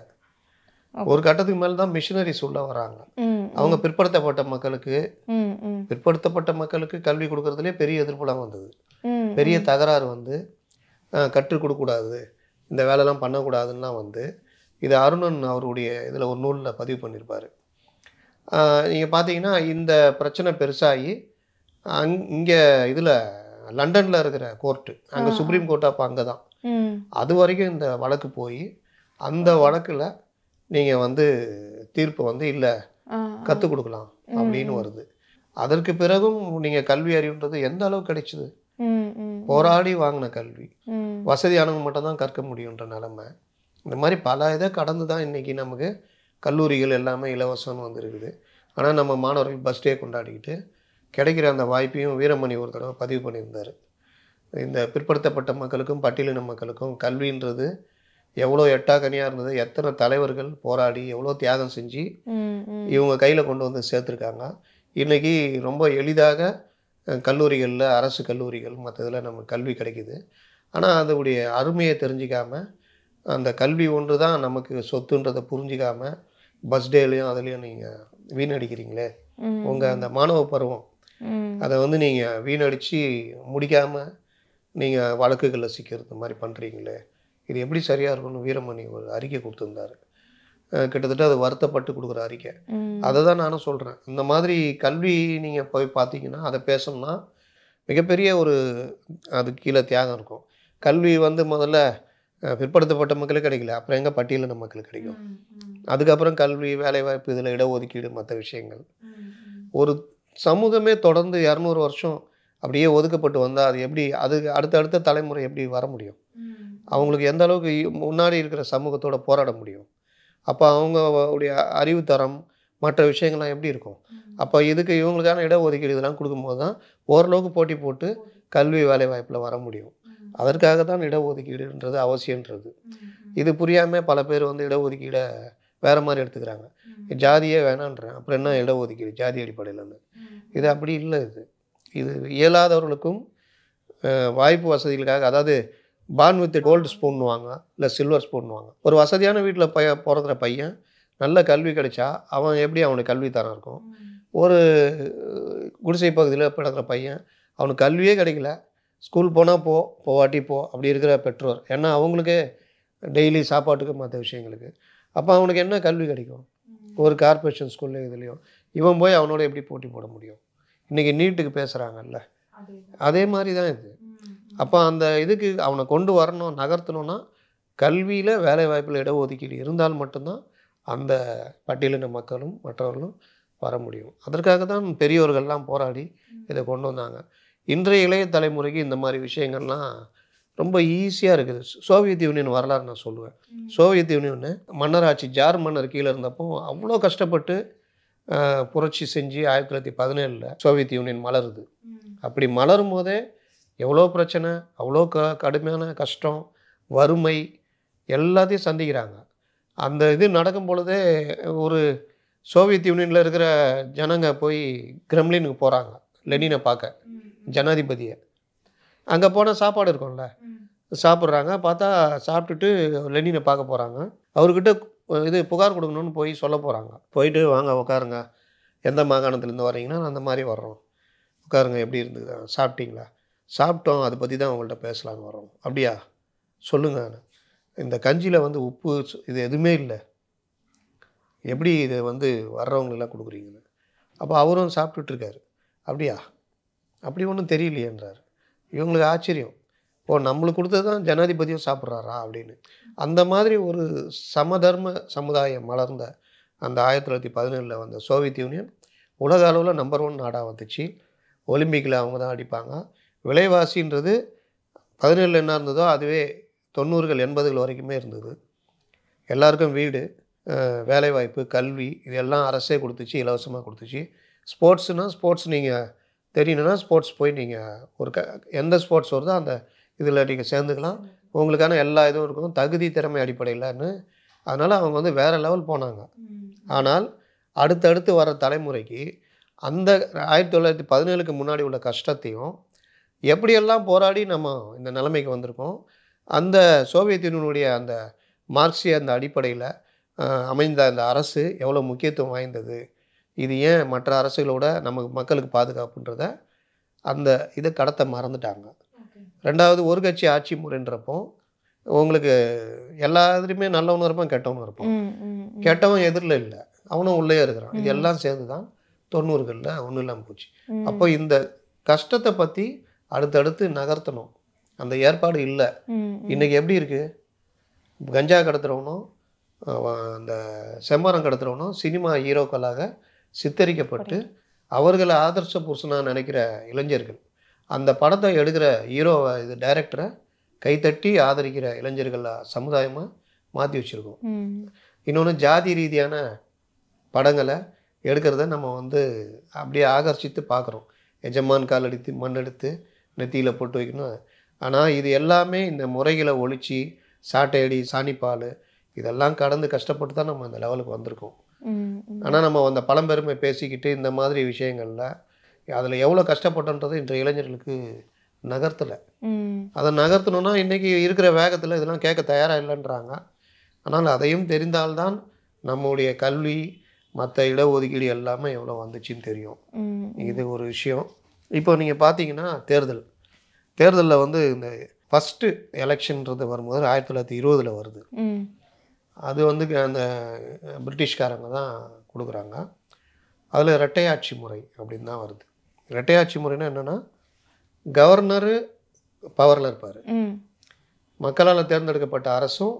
ஒரு கட்டத்துக்கு மேலே தான் மிஷினரிஸ் உள்ள வராங்க அவங்க பிற்படுத்தப்பட்ட மக்களுக்கு பிற்படுத்தப்பட்ட மக்களுக்கு கல்வி கொடுக்கறதுலே பெரிய எதிர்ப்புலாம் வந்தது பெரிய தகராறு வந்து கற்றுக் கொடுக்கூடாது இந்த வேலைலாம் பண்ணக்கூடாதுன்னா வந்து இது அருணன் அவருடைய இதில் ஒரு நூலில் பதிவு பண்ணியிருப்பார் நீங்கள் பார்த்தீங்கன்னா இந்த பிரச்சனை பெருசாகி அங் இங்கே இதில் லண்டனில் இருக்கிற கோர்ட்டு அங்கே சுப்ரீம் கோர்ட் அப்போ அங்கே தான் அது வரைக்கும் இந்த வழக்கு போய் அந்த வழக்கில் நீங்கள் வந்து தீர்ப்பு வந்து இல்லை கற்றுக் கொடுக்கலாம் அப்படின்னு வருது அதற்கு பிறகும் நீங்கள் கல்வி அறிவுன்றது எந்த அளவு கிடைச்சிது போராடி வாங்கின கல்வி வசதியானவங்க மட்டும் தான் கற்க முடியுன்ற நிலமை இந்த மாதிரி பல இதை கடந்து தான் இன்றைக்கி நமக்கு கல்லூரிகள் எல்லாமே இலவசம்னு வந்துருக்குது ஆனால் நம்ம மாணவர்கள் பஸ் டே கொண்டாடிக்கிட்டு கிடைக்கிற அந்த வாய்ப்பையும் வீரமணி ஒரு தடவை பதிவு பண்ணியிருந்தார் இந்த பிற்படுத்தப்பட்ட மக்களுக்கும் பட்டியலின மக்களுக்கும் கல்வின்றது எவ்வளோ எட்டாக்கனியாக இருந்தது எத்தனை தலைவர்கள் போராடி எவ்வளோ தியாகம் செஞ்சு இவங்க கையில் கொண்டு வந்து சேர்த்துருக்காங்க இன்றைக்கி ரொம்ப எளிதாக கல்லூரிகளில் அரசு கல்லூரிகள் மற்றதில் நமக்கு கல்வி கிடைக்கிது ஆனால் அதோடைய அருமையை தெரிஞ்சிக்காமல் அந்த கல்வி ஒன்று தான் நமக்கு சொத்துன்றதை புரிஞ்சிக்காமல் பஸ் டேலையும் அதுலேயும் நீங்கள் வீணடிக்கிறீங்களே உங்கள் அந்த மாணவ பருவம் அதை வந்து நீங்கள் வீணடித்து முடிக்காமல் நீங்கள் வழக்குகளில் சிக்கிறது மாதிரி பண்ணுறீங்களே இது எப்படி சரியாக இருக்கும்னு வீரமணி ஒரு அறிக்கை கொடுத்துருந்தாரு கிட்டத்தட்ட அது வருத்தப்பட்டு கொடுக்குற அறிக்கை அதை தான் நானும் சொல்கிறேன் இந்த மாதிரி கல்வி நீங்கள் போய் பார்த்தீங்கன்னா அதை பேசணும்னா மிகப்பெரிய ஒரு அது கீழே தியாகம் இருக்கும் கல்வி வந்து முதல்ல பிற்படுத்தப்பட்ட மக்களுக்கு கிடைக்கல அப்புறம் எங்கே பட்டியலின மக்களுக்கு கிடைக்கும் அதுக்கப்புறம் கல்வி வேலைவாய்ப்பு இதில் இடஒதுக்கீடு மற்ற விஷயங்கள் ஒரு சமூகமே தொடர்ந்து இரநூறு வருஷம் அப்படியே ஒதுக்கப்பட்டு வந்தால் அது எப்படி அது அடுத்த அடுத்த தலைமுறை எப்படி வர முடியும் அவங்களுக்கு எந்த அளவுக்கு முன்னாடி இருக்கிற சமூகத்தோடு போராட முடியும் அப்போ அறிவு அறிவுத்தரம் மற்ற விஷயங்கள்லாம் எப்படி இருக்கும் அப்போ இதுக்கு இவங்களுக்கான இடஒதுக்கீடு இதெல்லாம் கொடுக்கும்போது தான் ஓரளவுக்கு போட்டி போட்டு கல்வி வேலைவாய்ப்பில் வர முடியும் அதற்காக தான் இடஒதுக்கீடுன்றது அவசியன்றது இது புரியாமல் பல பேர் வந்து இடஒதுக்கீடை வேறு மாதிரி எடுத்துக்கிறாங்க
ஜாதியே வேணான்றேன் அப்புறம்
என்ன இடஒதுக்கீடு ஜாதி அடிப்படையிலன்னு இது அப்படி இல்லை இது இது இயலாதவர்களுக்கும் வாய்ப்பு வசதிகளுக்காக அதாவது பான் வித் கோல்டு ஸ்பூன்னுவாங்க இல்லை சில்வர் ஸ்பூன்னுவாங்க ஒரு வசதியான வீட்டில் பைய பிறக்கிற பையன் நல்ல கல்வி கிடைச்சா அவன் எப்படி அவனுக்கு கல்வி தரம் இருக்கும் ஒரு குடிசை பகுதியில் பிறக்கிற பையன் அவனுக்கு கல்வியே கிடைக்கல ஸ்கூல் போனால் போ போவாட்டி போ அப்படி இருக்கிற பெற்றோர் ஏன்னா அவங்களுக்கு டெய்லி சாப்பாட்டுக்கு மற்ற விஷயங்களுக்கு அப்போ அவனுக்கு என்ன கல்வி கிடைக்கும் ஒரு கார்பரேஷன் ஸ்கூல்லையும் இதுலேயும் இவன் போய் அவனோட எப்படி போட்டி போட முடியும் இன்றைக்கி நீட்டுக்கு பேசுகிறாங்கல்ல அதே மாதிரி தான் இது அப்போ அந்த இதுக்கு அவனை கொண்டு வரணும் நகர்த்தணும்னா கல்வியில் வேலை வாய்ப்பில் இடஒதுக்கீடு இருந்தால் மட்டும்தான் அந்த பட்டியலின மக்களும் மற்றவர்களும் வர முடியும் அதற்காக தான் பெரியோர்கள்லாம் போராடி இதை கொண்டு வந்தாங்க இன்றைய இளைய தலைமுறைக்கு இந்த மாதிரி விஷயங்கள்லாம் ரொம்ப ஈஸியாக இருக்குது சோவியத் யூனியன் வரலாறு நான் சொல்லுவேன் சோவியத் யூனியன் மன்னராட்சி ஜார் மன்னர் கீழே இருந்தப்போ அவ்வளோ கஷ்டப்பட்டு புரட்சி செஞ்சு ஆயிரத்தி தொள்ளாயிரத்தி பதினேழில் சோவியத் யூனியன் மலருது அப்படி மலரும் போதே எவ்வளோ பிரச்சனை அவ்வளோ க கடுமையான கஷ்டம் வறுமை எல்லாத்தையும் சந்திக்கிறாங்க அந்த இது நடக்கும் பொழுதே ஒரு சோவியத் யூனியனில் இருக்கிற ஜனங்க போய் கிரெம்லினுக்கு போகிறாங்க லெனினை பார்க்க ஜனாதிபதியை அங்கே போனால் சாப்பாடு இருக்கும்ல சாப்பிட்றாங்க பார்த்தா சாப்பிட்டுட்டு லெனினை பார்க்க போகிறாங்க அவர்கிட்ட இது புகார் கொடுக்கணும்னு போய் சொல்ல போகிறாங்க போயிட்டு வாங்க உட்காருங்க எந்த மாகாணத்துலேருந்து வரீங்கன்னா அந்த மாதிரி வர்றோம் உட்காருங்க எப்படி இருந்தது சாப்பிட்டீங்களா சாப்பிட்டோம் அதை பற்றி தான் உங்கள்கிட்ட பேசலான்னு வரோம் அப்படியா சொல்லுங்க இந்த கஞ்சியில் வந்து உப்பு இது எதுவுமே இல்லை எப்படி இதை வந்து வர்றவங்களெல்லாம் கொடுக்குறீங்கன்னு அப்போ அவரும் சாப்பிட்டுட்ருக்காரு அப்படியா அப்படி ஒன்றும் தெரியலையேன்றார் இவங்களுக்கு ஆச்சரியம் ஓ நம்மளுக்கு கொடுத்தது தான் ஜனாதிபதியும் சாப்பிட்றாரா அப்படின்னு அந்த மாதிரி ஒரு சமதர்ம சமுதாயம் மலர்ந்த அந்த ஆயிரத்தி தொள்ளாயிரத்தி பதினேழில் வந்த சோவியத் யூனியன் உலக அளவில் நம்பர் ஒன் நாடாக வந்துச்சு ஒலிம்பிக்கில் அவங்க தான் அடிப்பாங்க விலைவாசின்றது பதினேழில் என்ன இருந்ததோ அதுவே தொண்ணூறுகள் எண்பதுகள் வரைக்குமே இருந்தது எல்லாருக்கும் வீடு வேலைவாய்ப்பு கல்வி இதெல்லாம் அரசே கொடுத்துச்சு இலவசமாக கொடுத்துச்சு ஸ்போர்ட்ஸுனால் ஸ்போர்ட்ஸ் நீங்கள் தெரியணும்னா ஸ்போர்ட்ஸ் போய் நீங்கள் ஒரு க எந்த ஸ்போர்ட்ஸ் வருதோ அந்த இதில் நீங்கள் சேர்ந்துக்கலாம் உங்களுக்கான எல்லா இதுவும் இருக்கணும் தகுதி திறமை அடிப்படையில்னு அதனால் அவங்க வந்து வேறு லெவல் போனாங்க ஆனால் அடுத்தடுத்து வர தலைமுறைக்கு அந்த ஆயிரத்தி தொள்ளாயிரத்தி பதினேழுக்கு முன்னாடி உள்ள கஷ்டத்தையும் எப்படியெல்லாம் போராடி நம்ம இந்த நிலைமைக்கு வந்திருக்கோம் அந்த சோவியத் யூனியனுடைய அந்த மார்க்சிய அந்த அடிப்படையில் அமைந்த அந்த அரசு எவ்வளோ முக்கியத்துவம் வாய்ந்தது இது ஏன் மற்ற அரசுகளோட நமக்கு மக்களுக்கு பாதுகாப்புன்றத அந்த இதை கடத்த மறந்துட்டாங்க ரெண்டாவது ஒரு கட்சி ஆட்சி முறைன்றப்போ உங்களுக்கு எல்லாத்துலேயுமே நல்லவனும் இருப்பான் கெட்டவனும் இருப்பான் கெட்டவன் எதிரில் இல்லை அவனும் உள்ளே இருக்கிறான் இது எல்லாம் சேர்ந்து தான் தொண்ணூறுகளில் ஒன்றும் இல்லாமல் போச்சு அப்போ இந்த கஷ்டத்தை பற்றி அடுத்தடுத்து நகர்த்தணும் அந்த ஏற்பாடு இல்லை இன்னைக்கு எப்படி இருக்குது கஞ்சா கடத்துறவனும் அந்த செம்மரம் கடத்துறவனும் சினிமா ஹீரோக்களாக சித்தரிக்கப்பட்டு அவர்களை ஆதர்ச புருஷனாக நினைக்கிற இளைஞர்கள் அந்த படத்தை எடுக்கிற ஹீரோவை இது டைரக்டரை கைத்தட்டி ஆதரிக்கிற இளைஞர்கள் சமுதாயமாக மாற்றி வச்சுருக்கோம் இன்னொன்று ஜாதி ரீதியான படங்களை எடுக்கிறத நம்ம வந்து அப்படியே ஆகர்ஷித்து பார்க்குறோம் எஜமான் கால் அடித்து மண் எடுத்து நெத்தியில் போட்டு வைக்கணும் ஆனால் இது எல்லாமே இந்த முறைகளை ஒழிச்சு சாட்டையடி சாணிப்பால் இதெல்லாம் கடந்து கஷ்டப்பட்டு தான் நம்ம அந்த லெவலுக்கு வந்திருக்கோம் ஆனால் நம்ம அந்த பழம்பெருமை பேசிக்கிட்டு இந்த மாதிரி விஷயங்களில் அதில் எவ்வளோ கஷ்டப்பட்டோன்றது இன்றைய இளைஞர்களுக்கு நகர்த்தலை அதை நகர்த்தணும்னா இன்றைக்கி இருக்கிற வேகத்தில் இதெல்லாம் கேட்க தயாராக இல்லைன்றாங்க ஆனால் அதையும் தெரிந்தால்தான் நம்மளுடைய கல்வி மற்ற இடஒதுக்கீடு எல்லாமே எவ்வளோ வந்துச்சுன்னு தெரியும் இது ஒரு விஷயம் இப்போ நீங்கள் பார்த்தீங்கன்னா தேர்தல் தேர்தலில் வந்து இந்த ஃபஸ்ட்டு எலெக்ஷன்ன்றது வரும்போது ஆயிரத்தி தொள்ளாயிரத்தி இருபதில் வருது அது வந்து அந்த பிரிட்டிஷ்காரங்க தான் கொடுக்குறாங்க அதில் இரட்டையாட்சி முறை அப்படின்னு தான் வருது இரட்டையாட்சி முறைன்னா என்னென்னா கவர்னரு பவரில் இருப்பார் மக்களால் தேர்ந்தெடுக்கப்பட்ட அரசும்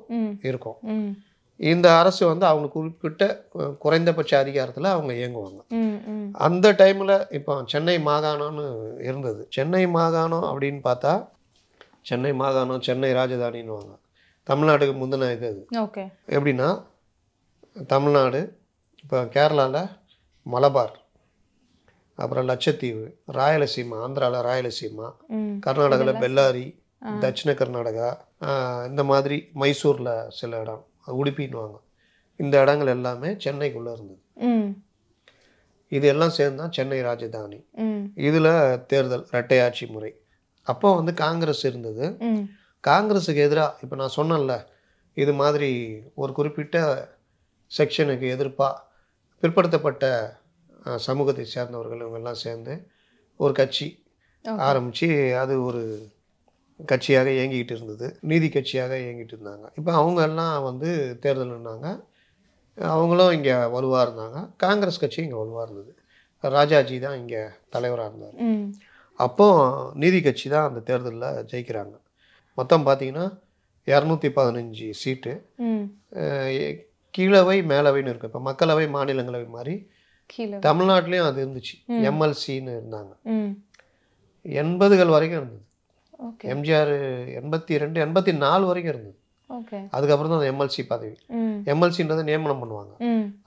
இருக்கும் இந்த அரசு வந்து அவங்க குறிப்பிட்ட குறைந்தபட்ச அதிகாரத்தில் அவங்க இயங்குவாங்க அந்த டைமில் இப்போ சென்னை மாகாணம்னு இருந்தது சென்னை மாகாணம் அப்படின்னு பார்த்தா சென்னை மாகாணம் சென்னை வாங்க தமிழ்நாடுக்கு முந்தின இது அது ஓகே எப்படின்னா தமிழ்நாடு இப்போ கேரளாவில் மலபார் அப்புறம் லட்சத்தீவு ராயலசீமா ஆந்திராவில் ராயலசீமா
கர்நாடகாவில் பெல்லாரி தட்சிண
கர்நாடகா இந்த மாதிரி மைசூரில் சில இடம் உடுப்பின்னுவாங்க இந்த இடங்கள் எல்லாமே சென்னைக்குள்ளே இருந்தது இது எல்லாம் சேர்ந்து தான் சென்னை ராஜதானி இதில் தேர்தல் இரட்டை ஆட்சி முறை அப்போ வந்து காங்கிரஸ் இருந்தது காங்கிரஸுக்கு எதிராக இப்போ நான் சொன்னேன்ல இது மாதிரி ஒரு குறிப்பிட்ட செக்ஷனுக்கு எதிர்ப்பாக பிற்படுத்தப்பட்ட சமூகத்தை சேர்ந்தவர்கள் இவங்கெல்லாம் சேர்ந்து ஒரு கட்சி ஆரம்பித்து அது ஒரு கட்சியாக இயங்கிக்கிட்டு இருந்தது நீதி கட்சியாக இயங்கிட்டு இருந்தாங்க இப்போ அவங்க எல்லாம் வந்து தேர்தல் அவங்களும் இங்கே வலுவாக இருந்தாங்க காங்கிரஸ் கட்சி இங்கே வலுவாக இருந்தது ராஜாஜி தான் இங்கே தலைவராக இருந்தார் அப்போது நீதி கட்சி தான் அந்த தேர்தலில் ஜெயிக்கிறாங்க மொத்தம் பார்த்தீங்கன்னா இரநூத்தி பதினஞ்சு சீட்டு கீழவை மேலவைன்னு இருக்கும் இப்போ மக்களவை மாநிலங்களவை மாதிரி தமிழ்நாட்டிலையும் அது இருந்துச்சு எம்எல்சின்னு இருந்தாங்க எண்பதுகள் வரைக்கும் இருந்தது எம்ஜிஆர் எண்பத்தி ரெண்டு எண்பத்தி நாலு வரைக்கும் இருந்தது அதுக்கப்புறம் தான் அந்த எம்எல்சி பதவி எம்எல்சின்றதை நியமனம் பண்ணுவாங்க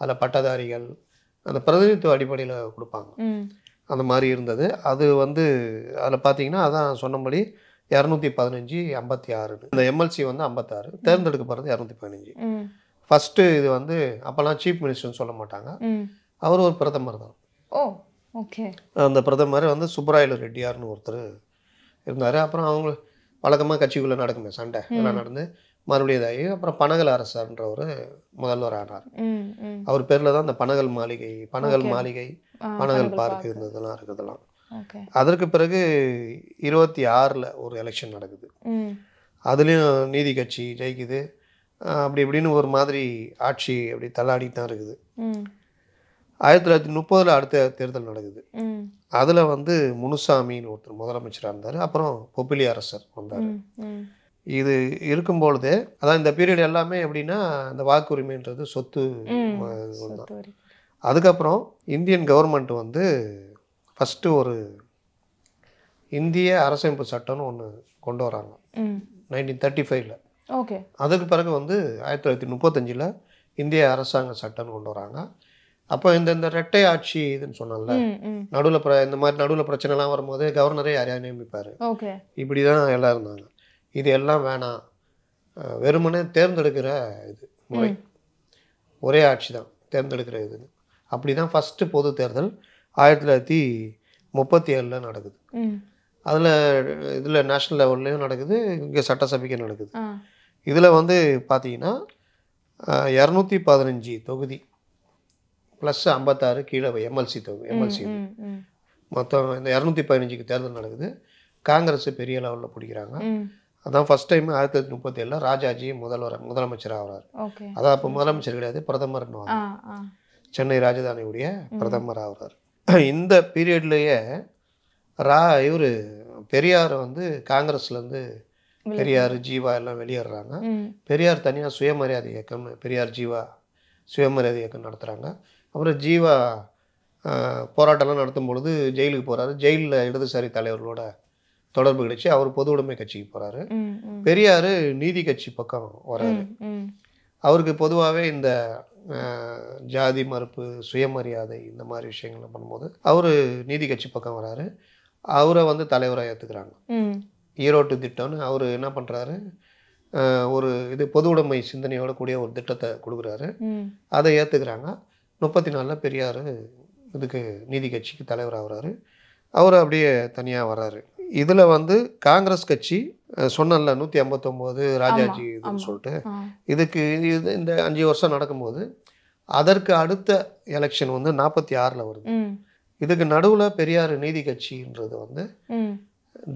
அதில் பட்டதாரிகள் அந்த பிரதிநிதித்துவ அடிப்படையில் கொடுப்பாங்க அந்த மாதிரி இருந்தது அது வந்து அதில் பார்த்தீங்கன்னா அதான் சொன்னபடி இரநூத்தி பதினஞ்சு ஐம்பத்தி ஆறுன்னு இந்த எம்எல்சி வந்து ஐம்பத்தாறு தேர்ந்தெடுக்கப்படுறது இரநூத்தி பதினஞ்சு ஃபஸ்ட்டு இது வந்து அப்போல்லாம் சீஃப் மினிஸ்டர்னு சொல்ல மாட்டாங்க அவர் ஒரு பிரதமர் தான்
ஓ ஓகே
அந்த பிரதமர் வந்து சுப்பராயலு ரெட்டியார்னு ஒருத்தர் இருந்தார் அப்புறம் அவங்க வழக்கமாக கட்சிக்குள்ளே நடக்குமே சண்டை எல்லாம் நடந்து மறுபடியும் இதாகி அப்புறம் பனகல் ஒரு முதல்வர் ஆனார் அவர் பேரில் தான் அந்த பனகல் மாளிகை பனகல் மாளிகை
பனகல் பார்க்
இருந்ததுலாம் இருக்கிறதெல்லாம் அதற்கு பிறகு இருபத்தி ஆறில் ஒரு எலெக்ஷன் நடக்குது அதுலேயும் நீதி கட்சி ஜெயிக்குது அப்படி இப்படின்னு ஒரு மாதிரி ஆட்சி அப்படி தள்ளாடி தான் இருக்குது ஆயிரத்தி தொள்ளாயிரத்தி முப்பதில் அடுத்த தேர்தல் நடக்குது அதில் வந்து முனுசாமின்னு ஒருத்தர் முதலமைச்சராக இருந்தார் அப்புறம் பொப்பிலி அரசர் வந்தார் இது இருக்கும் அதான் இந்த பீரியட் எல்லாமே எப்படின்னா இந்த வாக்குரிமைன்றது சொத்து அதுக்கப்புறம் இந்தியன் கவர்மெண்ட் வந்து ஃபஸ்ட்டு ஒரு இந்திய அரசமைப்பு சட்டம்னு ஒன்று கொண்டு வராங்க நைன்டீன் தேர்ட்டி ஃபைவ்ல ஓகே அதுக்கு பிறகு வந்து ஆயிரத்தி தொள்ளாயிரத்தி முப்பத்தஞ்சில் இந்திய அரசாங்க சட்டம்னு கொண்டு வராங்க அப்போ இந்த இந்த ரெட்டை ஆட்சி இதுன்னு சொன்னால நடுவில் பிர இந்த மாதிரி நடுவில் பிரச்சனைலாம் வரும்போது கவர்னரே யாரையா நியமிப்பார் இப்படி தான் எல்லாம் இருந்தாங்க இது எல்லாம் வேணாம் வெறுமனே தேர்ந்தெடுக்கிற இது முறை ஒரே ஆட்சி தான் தேர்ந்தெடுக்கிற இதுன்னு அப்படி தான் ஃபஸ்ட்டு பொது தேர்தல் ஆயிரத்தி தொள்ளாயிரத்தி முப்பத்தி ஏழில் நடக்குது அதில் இதில் நேஷ்னல் லெவல்லையும் நடக்குது இங்கே சட்டசபைக்கும் நடக்குது இதில் வந்து பார்த்தீங்கன்னா இரநூத்தி பதினஞ்சு தொகுதி ப்ளஸ் ஐம்பத்தாறு கீழே எம்எல்சி தொகுதி எம்எல்சி மொத்தம் இந்த இரநூத்தி பதினஞ்சுக்கு தேர்தல் நடக்குது காங்கிரஸ் பெரிய லெவலில் பிடிக்கிறாங்க அதான் ஃபஸ்ட் டைம் ஆயிரத்தி தொள்ளாயிரத்தி முப்பத்தி ஏழில் ராஜாஜி முதல்வர் முதலமைச்சர் ஆகிறார் அதான் அப்போ முதலமைச்சர் கிடையாது பிரதமர் சென்னை ராஜதானியுடைய பிரதமர் ஆகிறார் இந்த பீரியட்லேயே ரா இவர் பெரியார் வந்து காங்கிரஸ்லேருந்து பெரியார் ஜீவா எல்லாம் வெளியேறாங்க பெரியார் தனியாக சுயமரியாதை இயக்கம் பெரியார் ஜீவா சுயமரியாதை இயக்கம் நடத்துகிறாங்க அப்புறம் ஜீவா போராட்டம்லாம் நடத்தும் பொழுது ஜெயிலுக்கு போகிறாரு ஜெயிலில் இடதுசாரி தலைவர்களோட தொடர்பு கிடைச்சி அவர் பொது உடைமை கட்சிக்கு போகிறாரு பெரியார் நீதி கட்சி பக்கம் வராரு அவருக்கு பொதுவாகவே இந்த ஜாதி மறுப்பு சுயமரியாதை இந்த மாதிரி விஷயங்கள்லாம் பண்ணும்போது அவர் நீதி கட்சி பக்கம் வராரு அவரை வந்து தலைவராக ஏற்றுக்கிறாங்க ஈரோட்டு திட்டம்னு அவர் என்ன பண்ணுறாரு ஒரு இது பொது உடைமை சிந்தனையோட கூடிய ஒரு திட்டத்தை கொடுக்குறாரு அதை ஏற்றுக்கிறாங்க முப்பத்தி நாலில் பெரியார் இதுக்கு நீதி கட்சிக்கு தலைவராகிறாரு அவர் அப்படியே தனியாக வர்றாரு இதில் வந்து காங்கிரஸ் கட்சி சொன்னல நூற்றி ஐம்பத்தொம்போது ராஜாஜி இதுன்னு சொல்லிட்டு இதுக்கு இது இந்த அஞ்சு வருஷம் நடக்கும்போது அதற்கு அடுத்த எலெக்ஷன் வந்து நாற்பத்தி ஆறில் வருது இதுக்கு நடுவில் பெரியார் நீதி கட்சின்றது வந்து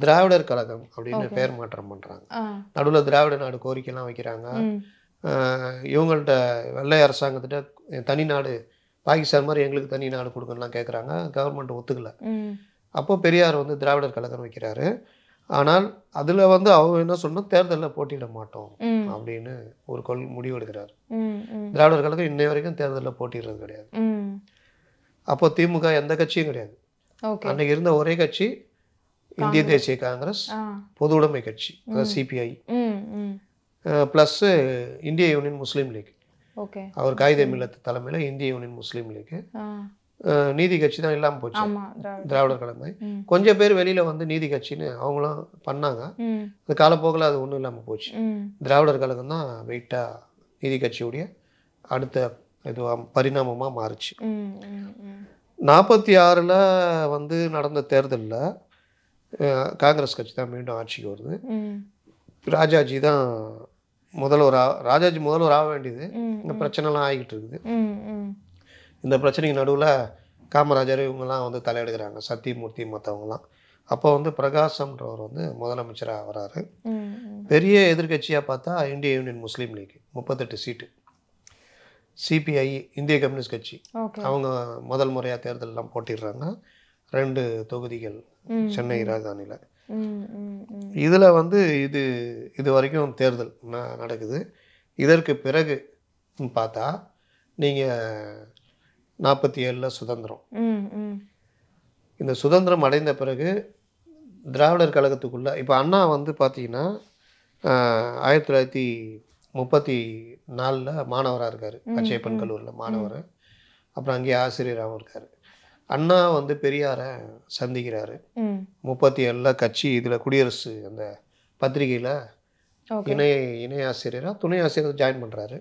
திராவிடர் கழகம் அப்படின்னு பெயர் மாற்றம் பண்ணுறாங்க நடுவில் திராவிட நாடு கோரிக்கைலாம் வைக்கிறாங்க இவங்கள்ட்ட வெள்ளை அரசாங்கத்திட்ட தனி நாடு பாகிஸ்தான் மாதிரி எங்களுக்கு தனி நாடு கொடுக்கணும்லாம் கேட்குறாங்க கவர்மெண்ட் ஒத்துக்கலை அப்போ பெரியார் வந்து திராவிடர் கழகம் வைக்கிறாரு ஆனால் அதில் வந்து அவங்க என்ன சொல்லணும் தேர்தலில் போட்டியிட மாட்டோம் அப்படின்னு ஒரு கொள் முடிவு எடுக்கிறார் திராவிடர் கழகம் இன்னை வரைக்கும் தேர்தலில் போட்டிடுறது கிடையாது அப்போ திமுக எந்த கட்சியும் கிடையாது அன்னைக்கு இருந்த ஒரே கட்சி இந்திய தேசிய காங்கிரஸ் பொது உடைமை கட்சி சிபிஐ பிளஸ் இந்திய யூனியன் முஸ்லீம் லீக் அவர் காகித மில்லத்து தலைமையில் இந்திய யூனியன் முஸ்லீம் லீக் நீதி கட்சி தான் இல்லாமல் போச்சு திராவிடர் கிழமை கொஞ்சம் பேர் வெளியில் வந்து நீதி கட்சின்னு அவங்களும் பண்ணாங்க அது காலப்போக்கில் அது ஒன்றும் இல்லாமல் போச்சு திராவிடர் கழகம் தான் வெயிட்டாக நீதி கட்சியுடைய அடுத்த இதுவாக பரிணாமமாக மாறுச்சு நாற்பத்தி ஆறில் வந்து நடந்த தேர்தலில் காங்கிரஸ் கட்சி தான் மீண்டும் ஆட்சிக்கு வருது ராஜாஜி தான் முதல்வர் ராஜாஜி முதல்வர் ஆக வேண்டியது இந்த பிரச்சனைலாம் ஆகிக்கிட்டு இருக்குது இந்த பிரச்சனைக்கு நடுவில் காமராஜர் இவங்கெல்லாம் வந்து தலையெடுக்கிறாங்க சத்தியமூர்த்தி மற்றவங்களாம் அப்போ வந்து பிரகாசம்ன்றவர் வந்து முதலமைச்சராக வராரு பெரிய எதிர்கட்சியாக பார்த்தா இந்திய யூனியன் முஸ்லீம் லீக் முப்பத்தெட்டு சீட்டு சிபிஐ இந்திய கம்யூனிஸ்ட் கட்சி அவங்க முதல் முறையாக தேர்தலெலாம் போட்டிடுறாங்க ரெண்டு தொகுதிகள் சென்னை ராஜதானியில் இதில் வந்து இது இது வரைக்கும் தேர்தல் நடக்குது இதற்கு பிறகு பார்த்தா நீங்கள் நாற்பத்தி ஏழில் சுதந்திரம் இந்த சுதந்திரம் அடைந்த பிறகு திராவிடர் கழகத்துக்குள்ளே இப்போ அண்ணா வந்து பார்த்தீங்கன்னா ஆயிரத்தி தொள்ளாயிரத்தி முப்பத்தி நாலில் மாணவராக இருக்கார் அச்சேப்பன் கல்லூரியில் மாணவர் அப்புறம் அங்கேயே ஆசிரியராகவும் இருக்கார் அண்ணா வந்து பெரியாரை சந்திக்கிறார் முப்பத்தி ஏழில் கட்சி இதில் குடியரசு அந்த பத்திரிகையில் இணை இணை ஆசிரியராக துணை ஆசிரியர் ஜாயின் பண்ணுறாரு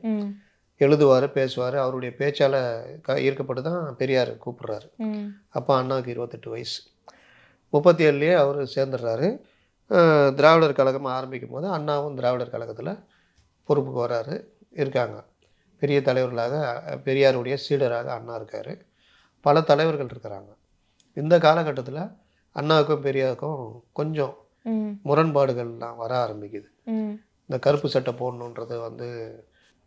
எழுதுவார் பேசுவார் அவருடைய பேச்சால் க ஈர்க்கப்பட்டு தான் பெரியார் கூப்பிட்றாரு அப்போ அண்ணாவுக்கு இருபத்தெட்டு வயசு முப்பத்தி ஏழுலேயே அவர் சேர்ந்துடுறாரு திராவிடர் கழகம் ஆரம்பிக்கும் போது அண்ணாவும் திராவிடர் கழகத்தில் பொறுப்புக்கு வராரு இருக்காங்க பெரிய தலைவர்களாக பெரியாருடைய சீடராக அண்ணா இருக்கார் பல தலைவர்கள் இருக்கிறாங்க இந்த காலகட்டத்தில் அண்ணாவுக்கும் பெரியாருக்கும் கொஞ்சம் முரண்பாடுகள்லாம் வர ஆரம்பிக்குது இந்த கருப்பு சட்டை போடணுன்றது வந்து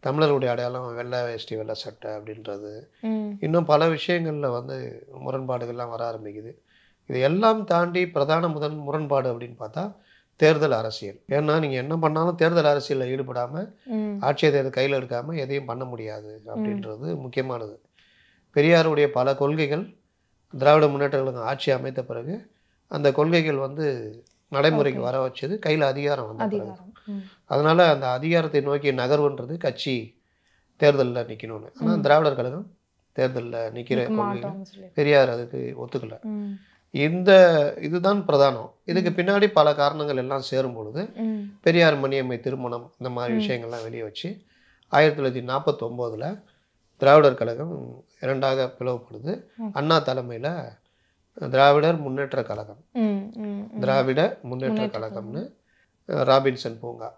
தமிழருடைய அடையாளம் வெள்ளை வேஷ்டி வெள்ளை சட்டை அப்படின்றது இன்னும் பல விஷயங்களில் வந்து முரண்பாடுகள்லாம் வர ஆரம்பிக்குது இதை எல்லாம் தாண்டி பிரதான முதன் முரண்பாடு அப்படின்னு பார்த்தா தேர்தல் அரசியல் ஏன்னா நீங்கள் என்ன பண்ணாலும் தேர்தல் அரசியலில் ஈடுபடாமல் ஆட்சியை தேர்தல் கையில் எடுக்காமல் எதையும் பண்ண முடியாது அப்படின்றது முக்கியமானது பெரியாருடைய பல கொள்கைகள் திராவிட முன்னேற்றங்களுக்கு ஆட்சி அமைத்த பிறகு அந்த கொள்கைகள் வந்து நடைமுறைக்கு வர வச்சது கையில் அதிகாரம் வந்து அதனால் அந்த அதிகாரத்தை நோக்கிய நகர்வுன்றது கட்சி தேர்தலில் நிற்கணும்னு ஆனால் திராவிடர் கழகம் தேர்தலில் நிற்கிற பெரியார் அதுக்கு ஒத்துக்கலை இந்த இதுதான் பிரதானம் இதுக்கு பின்னாடி பல காரணங்கள் எல்லாம் சேரும் பொழுது பெரியார் மணியம்மை திருமணம் இந்த மாதிரி விஷயங்கள்லாம் வெளியே வச்சு ஆயிரத்தி தொள்ளாயிரத்தி நாற்பத்தொம்போதில் திராவிடர் கழகம் இரண்டாக பிளவுபடுது அண்ணா தலைமையில் திராவிடர் முன்னேற்ற கழகம் திராவிட முன்னேற்ற கழகம்னு ராபின்சன் பூங்கா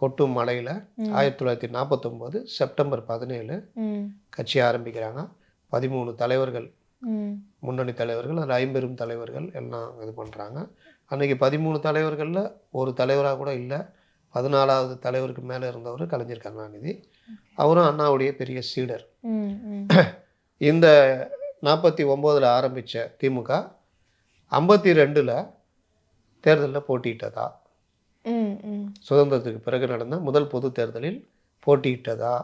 கொட்டும் மலையில் ஆயிரத்தி தொள்ளாயிரத்தி நாற்பத்தொம்போது செப்டம்பர் பதினேழு கட்சி ஆரம்பிக்கிறாங்க பதிமூணு தலைவர்கள் முன்னணி தலைவர்கள் அந்த ஐம்பெரும் தலைவர்கள் எல்லாம் இது பண்ணுறாங்க அன்றைக்கி பதிமூணு தலைவர்களில் ஒரு தலைவராக கூட இல்லை பதினாலாவது தலைவருக்கு மேலே இருந்தவர் கலைஞர் கருணாநிதி அவரும் அண்ணாவுடைய பெரிய சீடர் இந்த நாற்பத்தி ஒம்போதில் ஆரம்பித்த திமுக ஐம்பத்தி ரெண்டில் தேர்தலில் போட்டியிட்டதா சுதந்திரத்துக்கு பிறகு நடந்த முதல் பொது தேர்தலில் போட்டியிட்டதா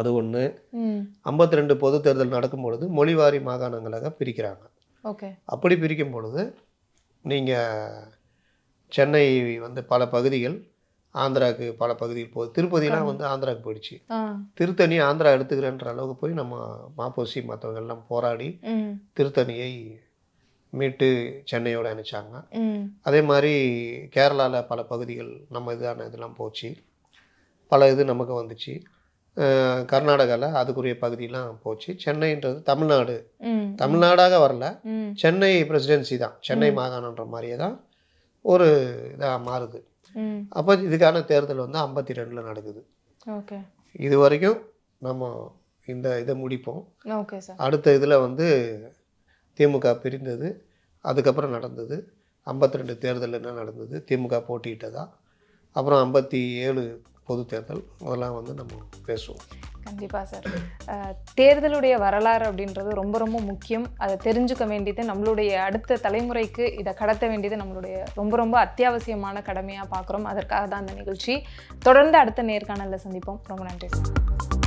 அது ஒன்று ஐம்பத்தி ரெண்டு பொது தேர்தல் நடக்கும் பொழுது மொழிவாரி மாகாணங்களாக பிரிக்கிறாங்க ஓகே அப்படி பிரிக்கும் பொழுது நீங்கள் சென்னை வந்து பல பகுதிகள் ஆந்திராவுக்கு பல பகுதிகள் போகுது திருப்பதிலாம் வந்து ஆந்திராவுக்கு போயிடுச்சு திருத்தணி ஆந்திரா எடுத்துக்கிறேன்ற அளவுக்கு போய் நம்ம மாப்போசி மற்றவங்கெல்லாம் போராடி திருத்தணியை மீட்டு சென்னையோடு அனுப்பிச்சாங்க அதே மாதிரி கேரளாவில் பல பகுதிகள் நம்ம இதான இதெல்லாம் போச்சு பல இது நமக்கு வந்துச்சு கர்நாடகாவில் அதுக்குரிய பகுதியெலாம் போச்சு சென்னைன்றது தமிழ்நாடு தமிழ்நாடாக வரல சென்னை பிரசிடென்சி தான் சென்னை மாகாணன்ற மாதிரியே தான் ஒரு இதாக மாறுது அப்போ இதுக்கான தேர்தல் வந்து ஐம்பத்தி ரெண்டில் நடக்குது இது வரைக்கும் நம்ம இந்த இதை முடிப்போம் அடுத்த இதில் வந்து திமுக பிரிந்தது அதுக்கப்புறம் நடந்தது ஐம்பத்தி ரெண்டு தேர்தல் என்ன நடந்தது திமுக போட்டியிட்டதா அப்புறம் ஐம்பத்தி ஏழு பொது தேர்தல் அதெல்லாம் வந்து நம்ம பேசுவோம்
கண்டிப்பாக சார் தேர்தலுடைய வரலாறு அப்படின்றது ரொம்ப ரொம்ப முக்கியம் அதை தெரிஞ்சுக்க வேண்டியது நம்மளுடைய அடுத்த தலைமுறைக்கு இதை கடத்த வேண்டியது நம்மளுடைய ரொம்ப ரொம்ப அத்தியாவசியமான கடமையாக பார்க்குறோம் அதற்காக தான் இந்த நிகழ்ச்சி தொடர்ந்து அடுத்த நேர்காணலில் சந்திப்போம் ரொம்ப நன்றி சார்